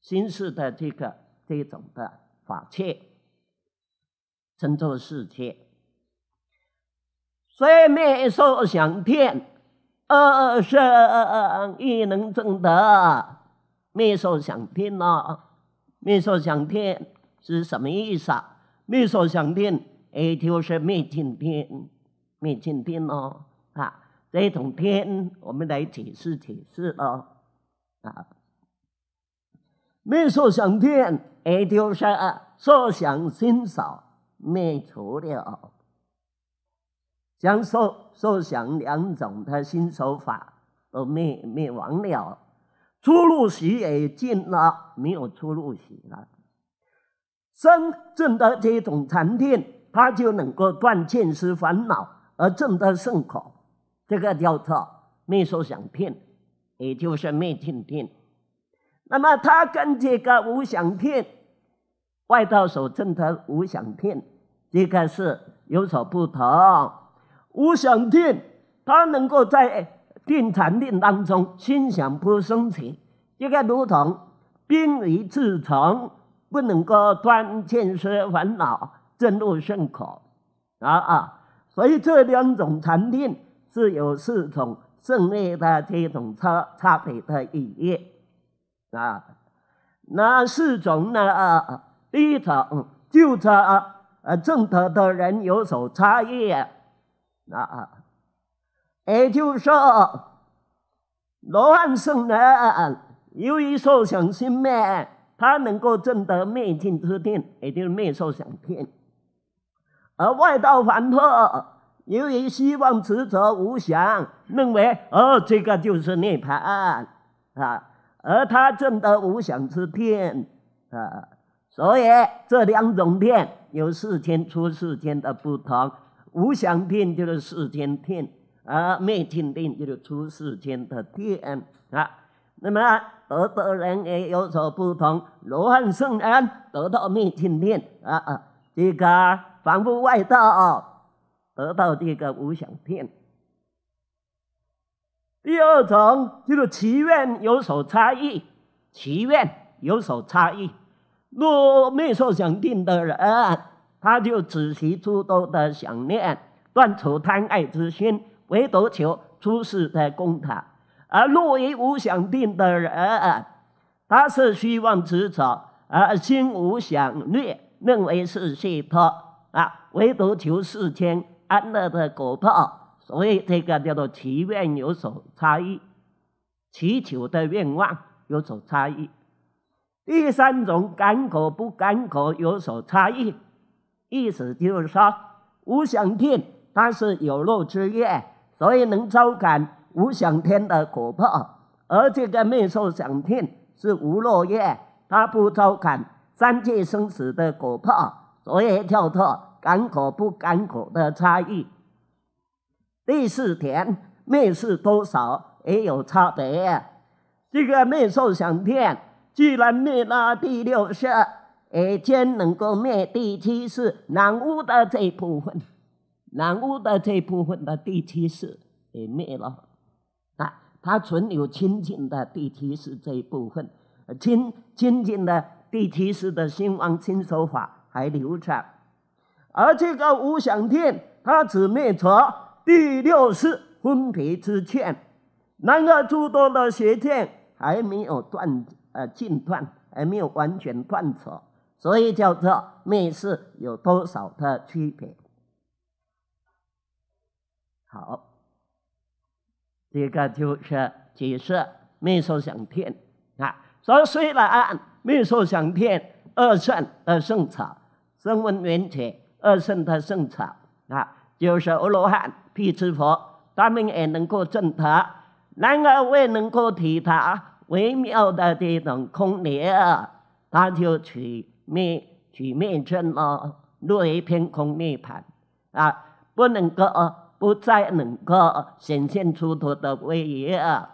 心识的这个这种的法界，称作世界。色、灭受想天。二生亦能证得灭受想天咯，灭受想天是什么意思？灭受想天，也就是灭尽天，灭尽天哦。啊。这种天，我们来解释解释哦。啊。灭受想天，也就是受想心所灭除了，将受。受想两种的新手法而灭灭亡了，出入时也进了，没有出入时了。真正的这种禅定，它就能够断见识烦恼而证得圣果。这个叫做灭受想片，也就是灭尽定。那么他跟这个无想片，外道所证的无想片，这个是有所不同。我想听他能够在定禅定当中心想不生起，这个如同冰于自成，不能够断见识烦恼正入圣可啊啊！所以这两种禅定是有四种胜利的这种差差别的意义啊。那四种呢？第一种就在呃正德的人有所差异。那，也就是说，罗汉僧呢，由于受想心灭，他能够证得灭尽之定，也就是灭受想片；而外道凡夫由于希望执着无想，认为哦，这个就是涅槃啊，而他证得无想之天，啊，所以这两种片有四千出四千的不同。无想定就是世间定，啊，灭尽定就是出世间的天啊。那么，得的人也有所不同。罗汉圣人得到灭尽定啊啊，这个防护外道得到这个无想定。第二种就是祈愿有所差异，祈愿有所差异。若没受想定的人。他就只提诸多的想念，断除贪爱之心，唯独求出世的公德。而落于无想定的人，他是虚妄执着，而心无想念，认为是解脱啊，唯独求世间安乐的果报。所以这个叫做祈愿有所差异，祈求的愿望有所差异。第三种敢可不敢可有所差异。意思就是说，无想天它是有漏之业，所以能招感无想天的果报；而这个灭受想天是无漏业，它不招感三界生死的果报，所以跳脱感果不感果的差异。第四点灭是多少也有差别，这个灭受想天既然灭了第六识。而坚能够灭第七世南无的这部分，南 [LAUGHS] 无的这部分的第七世也灭了啊！他存有清净的第七世这一部分，清清净的第七世的心王清手法还留着。而这个无想天，他只灭除第六世分别之前。然而诸多的邪见还没有断，呃，尽断还没有完全断除。所以叫做密室有多少的区别？好，这个就是解释密受想片啊。所以虽然按密受想片二圣二圣草，声闻缘起二圣的圣草啊，就是阿罗汉、辟支佛，他们也能够证得，然而也能够体他微妙的这种空灵，他就去。灭去灭尽咯，落一片空灭盘啊，不能够不再能够显现出土的威严。啊。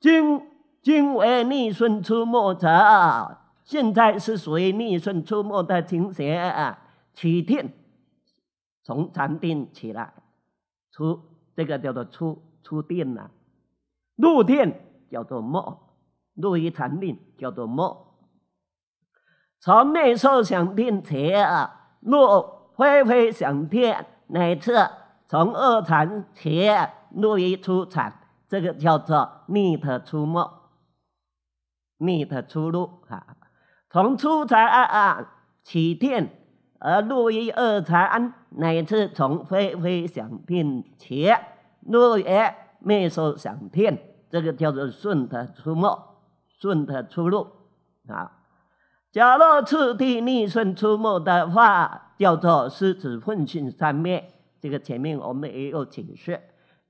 今今为逆顺出没者啊，现在是属于逆顺出没的情形啊。起定从禅定起来，出这个叫做出出定啦，入定叫做末，落于禅定叫做末。从内想向电啊，路灰灰想电乃至从二产起，路于出产，这个叫做逆的出没，逆的出路。啊，从出产啊起电，而路于二产乃至从灰灰想电起，路于内受想电，这个叫做顺的出没，顺的出路。啊。假若次第逆顺出没的话，叫做狮子混性三灭。这个前面我们也有解释。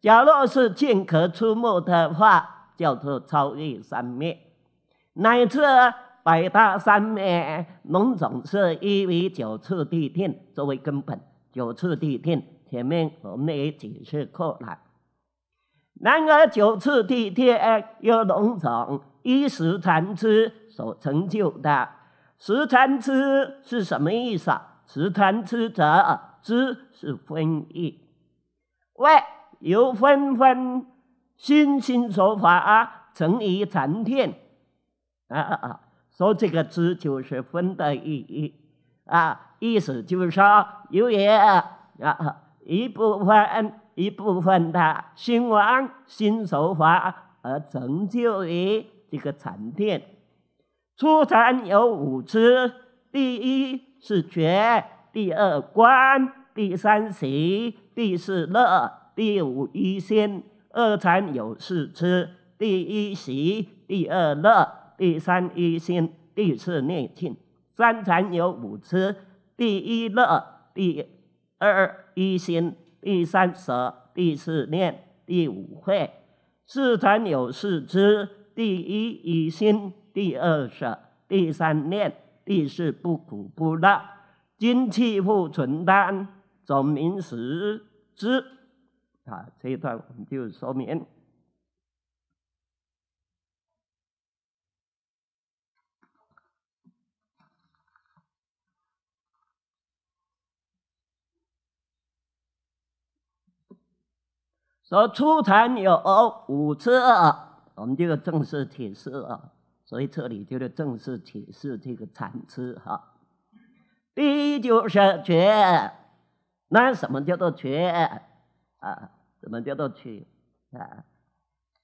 假若是剑客出没的话，叫做超越三灭，乃至百大三灭。龙总是一以九次地天作为根本，九次地天前面我们也解释过了。然而九次地天由龙场一时残资所成就的。十坛资是什么意思啊？十坛资者，知是分义，为由纷纷心心所法啊，成于禅天啊啊！说这个资就是分的意义啊，意思就是说有也啊，一部分一部分的心王心所法而成就于这个禅天。初禅有五支，第一是觉，第二观，第三习，第四乐，第五一心。二禅有四支，第一习，第二乐，第三一心，第四念。三禅有五支，第一乐，第二一心，第三舍，第四念，第五会。四禅有四支，第一一心。第二舍，第三念，第四不苦不乐，今气复存，单总明时知。啊，这一段我们就说明，说初禅有五次，我们这个正式提示了。所以这里就是正式解释这个禅痴哈，第一就是觉，那什么叫做觉啊？什么叫做觉啊？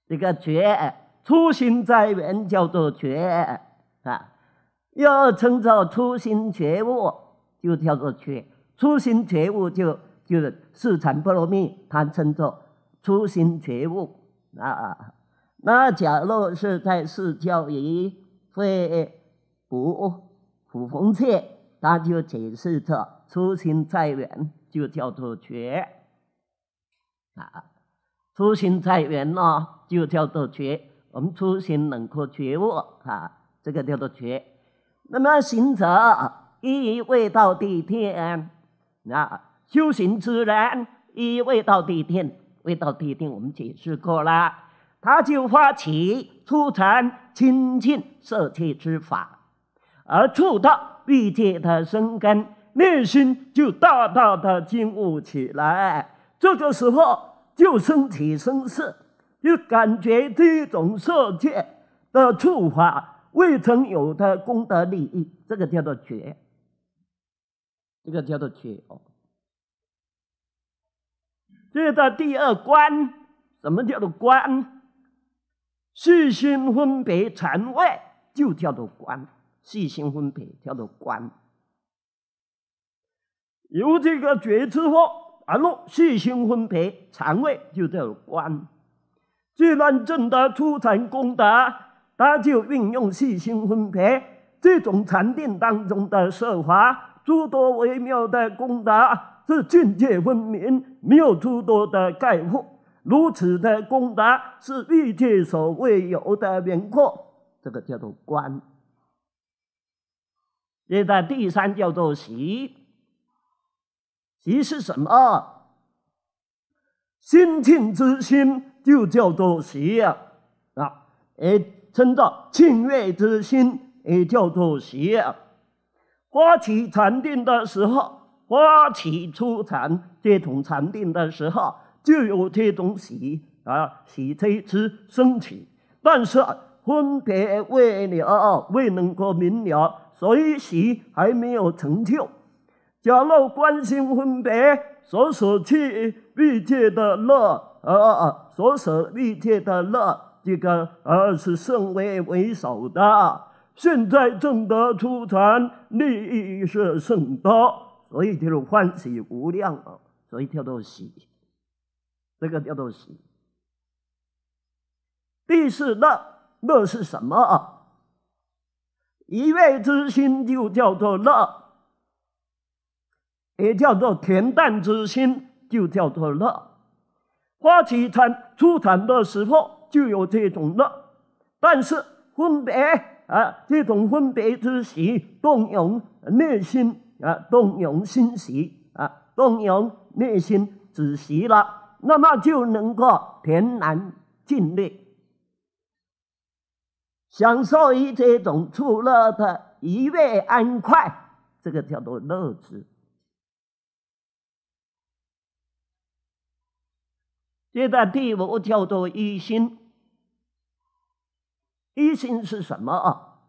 这个觉，初心在缘叫做觉啊，又称作初心觉悟就叫做觉，初心觉悟就就是四禅波罗蜜，它称作初心觉悟啊。那假若是在市教委会不普风切，他就解释着初心再远就叫做觉啊。初心再远呢，就叫做觉。我们初心能够觉悟啊，这个叫做觉。那么行者一未到地天，啊，修行之人一未到地天，未到地天，我们解释过了。他就发起出禅清净色界之法，而触到欲界的生根，内心就大大的进悟起来。这个时候就升起生色，就感觉这种色界的触法未曾有的功德利益，这个叫做觉。这个叫做觉哦。这个第二关，什么叫做关？细心分别禅位就叫做观，细心分别叫做观。有这个觉知后，啊，喏，细心分别禅位就叫做观。既然证得初禅功德，他就运用细心分别这种禅定当中的设法，诸多微妙的功德是境界分明，没有诸多的概括。如此的功德是一切所未有的名阔，这个叫做观。接着第三叫做习，习是什么？心庆之心就叫做习啊，也称作庆悦之心也叫做习。发起禅定的时候，发起初禅、接种禅定的时候。就有这种喜啊，喜在此升起，但是分别为了未能够明了，所以喜还没有成就。假如关心分别所舍弃欲界的乐，啊，所舍欲界的乐，这个呃是甚为为首的。现在正得出传利益是甚多，所以就是欢喜无量啊，所以叫做喜。这个叫做喜。第四乐，乐是什么啊？一味之心就叫做乐，也叫做恬淡之心就叫做乐。花期产出产的时候就有这种乐，但是分别啊，这种分别之时，动用内心啊，动用心息啊，动用内心之时了。那么就能够恬然静力，享受于这种处乐的愉悦安快，这个叫做乐知。接着第五叫做一心，一心是什么啊？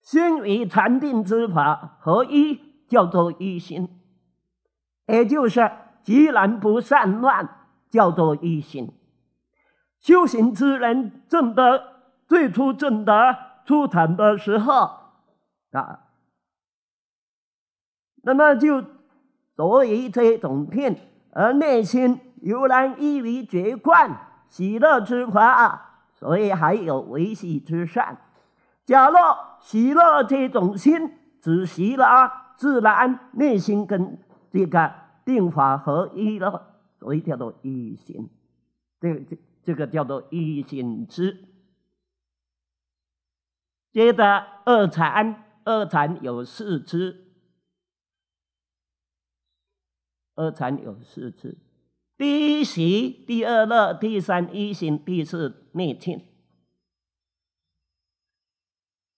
心与禅定之法合一，叫做一心，也就是。既然不善乱，叫做一心。修行之人正得最初正得出禅的时候啊，那么就所于这种片，而内心由来一为绝冠，喜乐之华啊，所以还有为喜之善。假若喜乐这种心只息了啊，自然内心跟这个。定法合一了，所以叫做一心。这个、这这个叫做一心之。接着二禅，二禅有四知，二禅有四知。第一习，第二乐，第三一心，第四内庆。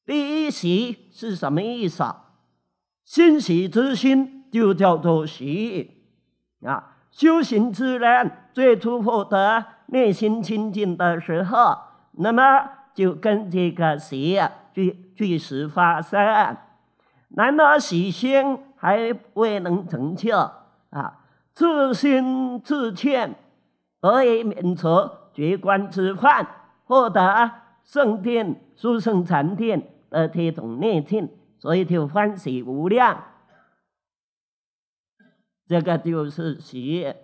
第一习是什么意思？啊？欣喜之心就叫做喜。啊，修行之人最初获得内心清净的时候，那么就跟这个邪聚聚时发生。难道喜心还未能成就啊，自心自欠，可以免除绝观吃饭，获得圣殿、书圣禅定的这种内境，所以就欢喜无量。这个就是喜，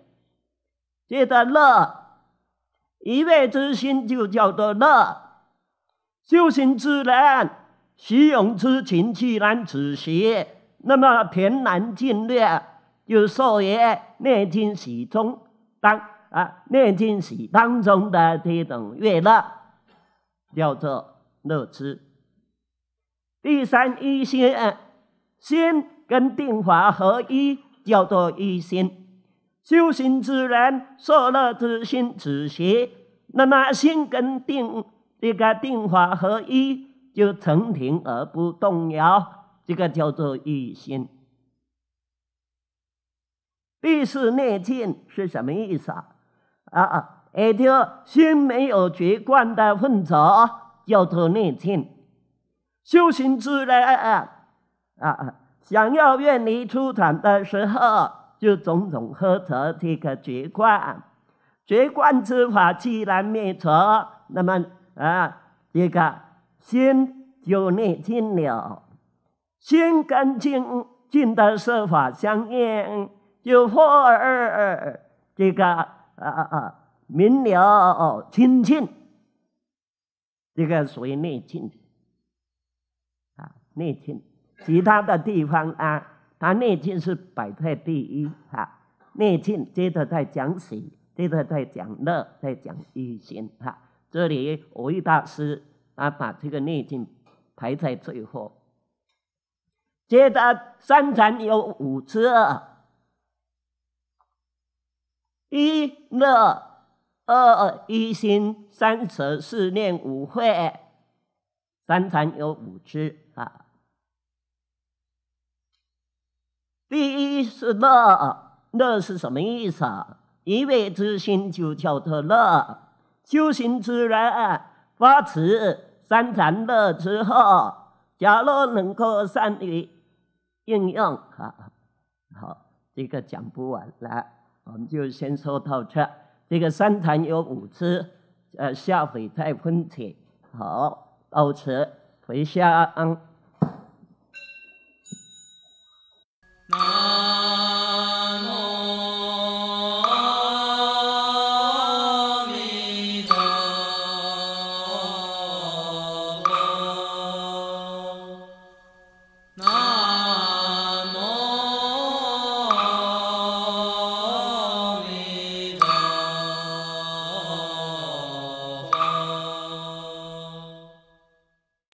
这个乐，一味之心就叫做乐，修行之人喜勇之情既然止喜，那么天南尽略就受于念经喜中当啊，念经喜当中的这种悦乐叫做乐痴。第三一心，心跟定法合一。叫做一心，修行之人，受乐之心止邪，那么心跟定，这个定法合一，就成定而不动摇，这个叫做一心。必是内静是什么意思啊？啊啊，那就心没有绝观的混杂，叫做内静。修行之人，啊啊。想要愿离出产的时候，就种种喝成这个绝观，绝观之法既然灭除，那么啊，这个心就内静了，心跟净净的，说法相应，就破二这个啊啊明了清净，这个属于内静啊内静。其他的地方啊，他内境是摆在第一哈，内境接着再讲喜，接着再讲乐，再讲一心哈。这里我一大师他把这个内境排在最后，接着三禅有五支，一乐，二一心，三舍四念，五慧，三禅有五支啊。第一是乐，乐是什么意思啊？一味之心就叫做乐，修行之人发持三禅乐之后，假若能够善于应用，好，这个讲不完了，我们就先说到这。这个三禅有五吃，呃，下回再分解，好，此回茴嗯 Não.